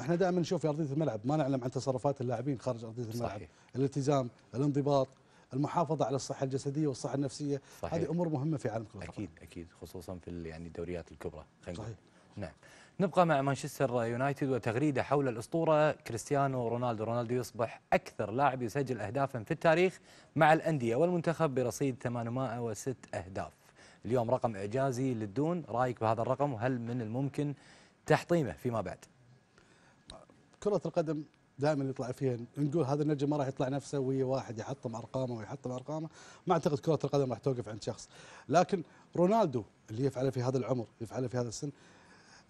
احنا دائما نشوف في ارضيه الملعب ما نعلم عن تصرفات اللاعبين خارج ارضيه الملعب صحيح. الالتزام الانضباط المحافظه على الصحه الجسديه والصحه النفسيه صحيح. هذه امور مهمه في عالم كره اكيد طبعاً. اكيد خصوصا في يعني الدوريات الكبرى خلينا صحيح نعم نبقى مع مانشستر يونايتد وتغريده حول الاسطوره كريستيانو رونالدو، رونالدو يصبح اكثر لاعب يسجل اهدافا في التاريخ مع الانديه والمنتخب برصيد 806 اهداف. اليوم رقم اعجازي للدون، رايك بهذا الرقم وهل من الممكن تحطيمه فيما بعد؟ كرة القدم دائما يطلع فيها نقول هذا النجم ما راح يطلع نفسه ويا واحد يحطم ارقامه ويحطم ارقامه ما اعتقد كره القدم راح توقف عند شخص لكن رونالدو اللي يفعله في هذا العمر يفعله في هذا السن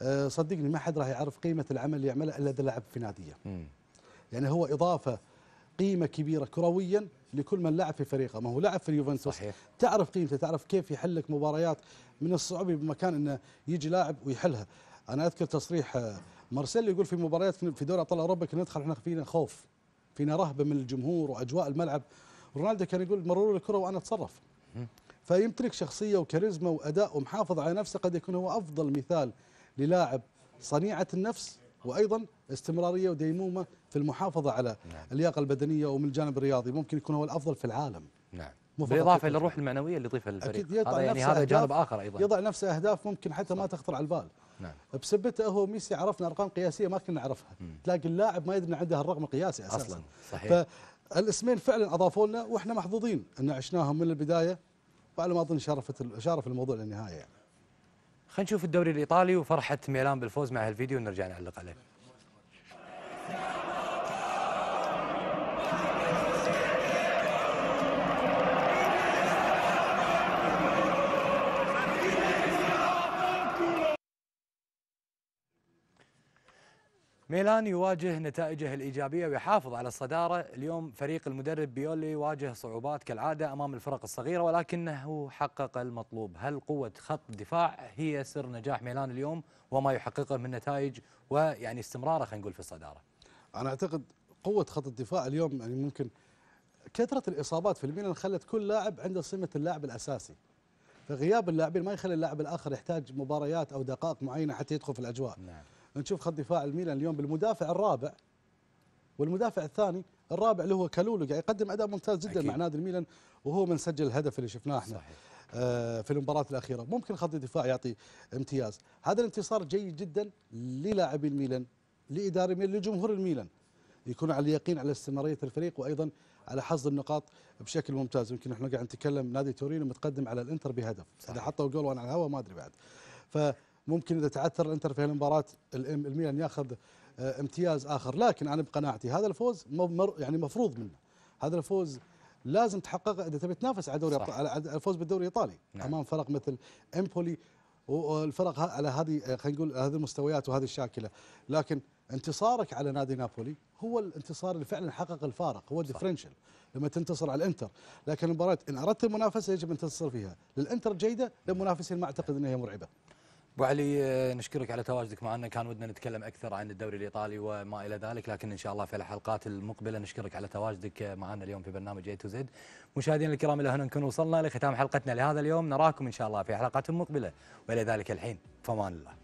آه، صدقني ما حد راح يعرف قيمه العمل اللي يعمله الا اذا لعب في ناديه يعني هو اضافه قيمه كبيره كرويا لكل من لعب في فريقه ما هو لعب في اليوفنتوس صحيح. تعرف قيمته تعرف كيف يحل لك مباريات من الصعوبه بمكان انه يجي لاعب ويحلها انا اذكر تصريح آه، مارسيلو يقول في مباريات في دوري ابطال اوروبا كنا ندخل احنا فينا خوف فينا رهبه من الجمهور واجواء الملعب رونالدو كان يقول مرروا لي الكره وانا اتصرف فيمتلك شخصيه وكاريزما واداء ومحافظ على نفسه قد يكون هو افضل مثال للاعب صنيعه النفس وايضا استمراريه وديمومه في المحافظه على نعم. اللياقه البدنيه ومن الجانب الرياضي ممكن يكون هو الافضل في العالم نعم بالاضافه الى الروح المعنويه اللي يضيفها للفريق أكيد يضع هذا يعني هذا جانب اخر ايضا يضع نفسه اهداف ممكن حتى صح. ما تخطر على البال نعم بسبته هو ميسي عرفنا ارقام قياسيه ما كنا نعرفها تلاقي اللاعب ما يدري عنده الرقم القياسي اساسا اصلا صحيح فالاسمين فعلا اضافوا لنا واحنا محظوظين ان عشناهم من البدايه وعلى ما اظن شرفت شرف الموضوع للنهايه يعني خلينا نشوف الدوري الايطالي وفرحه ميلان بالفوز مع هالفيديو ونرجع نعلق عليه ميلان يواجه نتائجه الإيجابية ويحافظ على الصدارة اليوم فريق المدرب بيولي يواجه صعوبات كالعادة أمام الفرق الصغيرة ولكنه حقق المطلوب هل قوة خط الدفاع هي سر نجاح ميلان اليوم وما يحققه من نتائج ويعني استمراره خلينا نقول في الصدارة أنا أعتقد قوة خط الدفاع اليوم يعني ممكن كثرة الإصابات في الميلان خلت كل لاعب عنده سمة اللاعب الأساسي فغياب اللاعبين ما يخلي اللاعب الآخر يحتاج مباريات أو دقائق معينة حتى يدخل في الأجواء نعم. نشوف خط دفاع الميلان اليوم بالمدافع الرابع والمدافع الثاني الرابع اللي هو كالولو قاعد يقدم اداء ممتاز جدا أكيد. مع نادي الميلان وهو من سجل الهدف اللي شفناه احنا صحيح. آه، في المباراة الأخيرة ممكن خط الدفاع يعطي امتياز هذا الانتصار جيد جدا للاعبي الميلان لإدارة الميلان لجمهور الميلان يكون على اليقين على استمرارية الفريق وأيضا على حصد النقاط بشكل ممتاز يمكن احنا قاعد نتكلم نادي تورينو متقدم على الانتر بهدف صحيح. اذا حطوا جول وانا على الهواء ما ادري بعد ف ممكن اذا تعثر الانتر في هالمباراه الميلان ياخذ آه، امتياز اخر لكن انا بقناعتي هذا الفوز يعني مفروض منه هذا الفوز لازم تحققه اذا تبي تنافس على دوري على الفوز بالدوري الايطالي نعم. امام فرق مثل امبولي والفرق على هذه آه، خلينا نقول هذه المستويات وهذه الشاكله لكن انتصارك على نادي نابولي هو الانتصار اللي فعلا حقق الفارق هو الديفرنشل لما تنتصر على الانتر لكن المباراه ان اردت المنافسه يجب ان تنتصر فيها للانتر جيده للمنافسين ما اعتقد انها مرعبه ابو علي آه، نشكرك على تواجدك معنا كان ودنا نتكلم اكثر عن الدوري الايطالي وما الى ذلك لكن ان شاء الله في الحلقات المقبله نشكرك على تواجدك معنا اليوم في برنامج اي تو زد مشاهدينا الكرام الى هنا نكون وصلنا لختام حلقتنا لهذا اليوم نراكم ان شاء الله في حلقات مقبله والى ذلك الحين فمان الله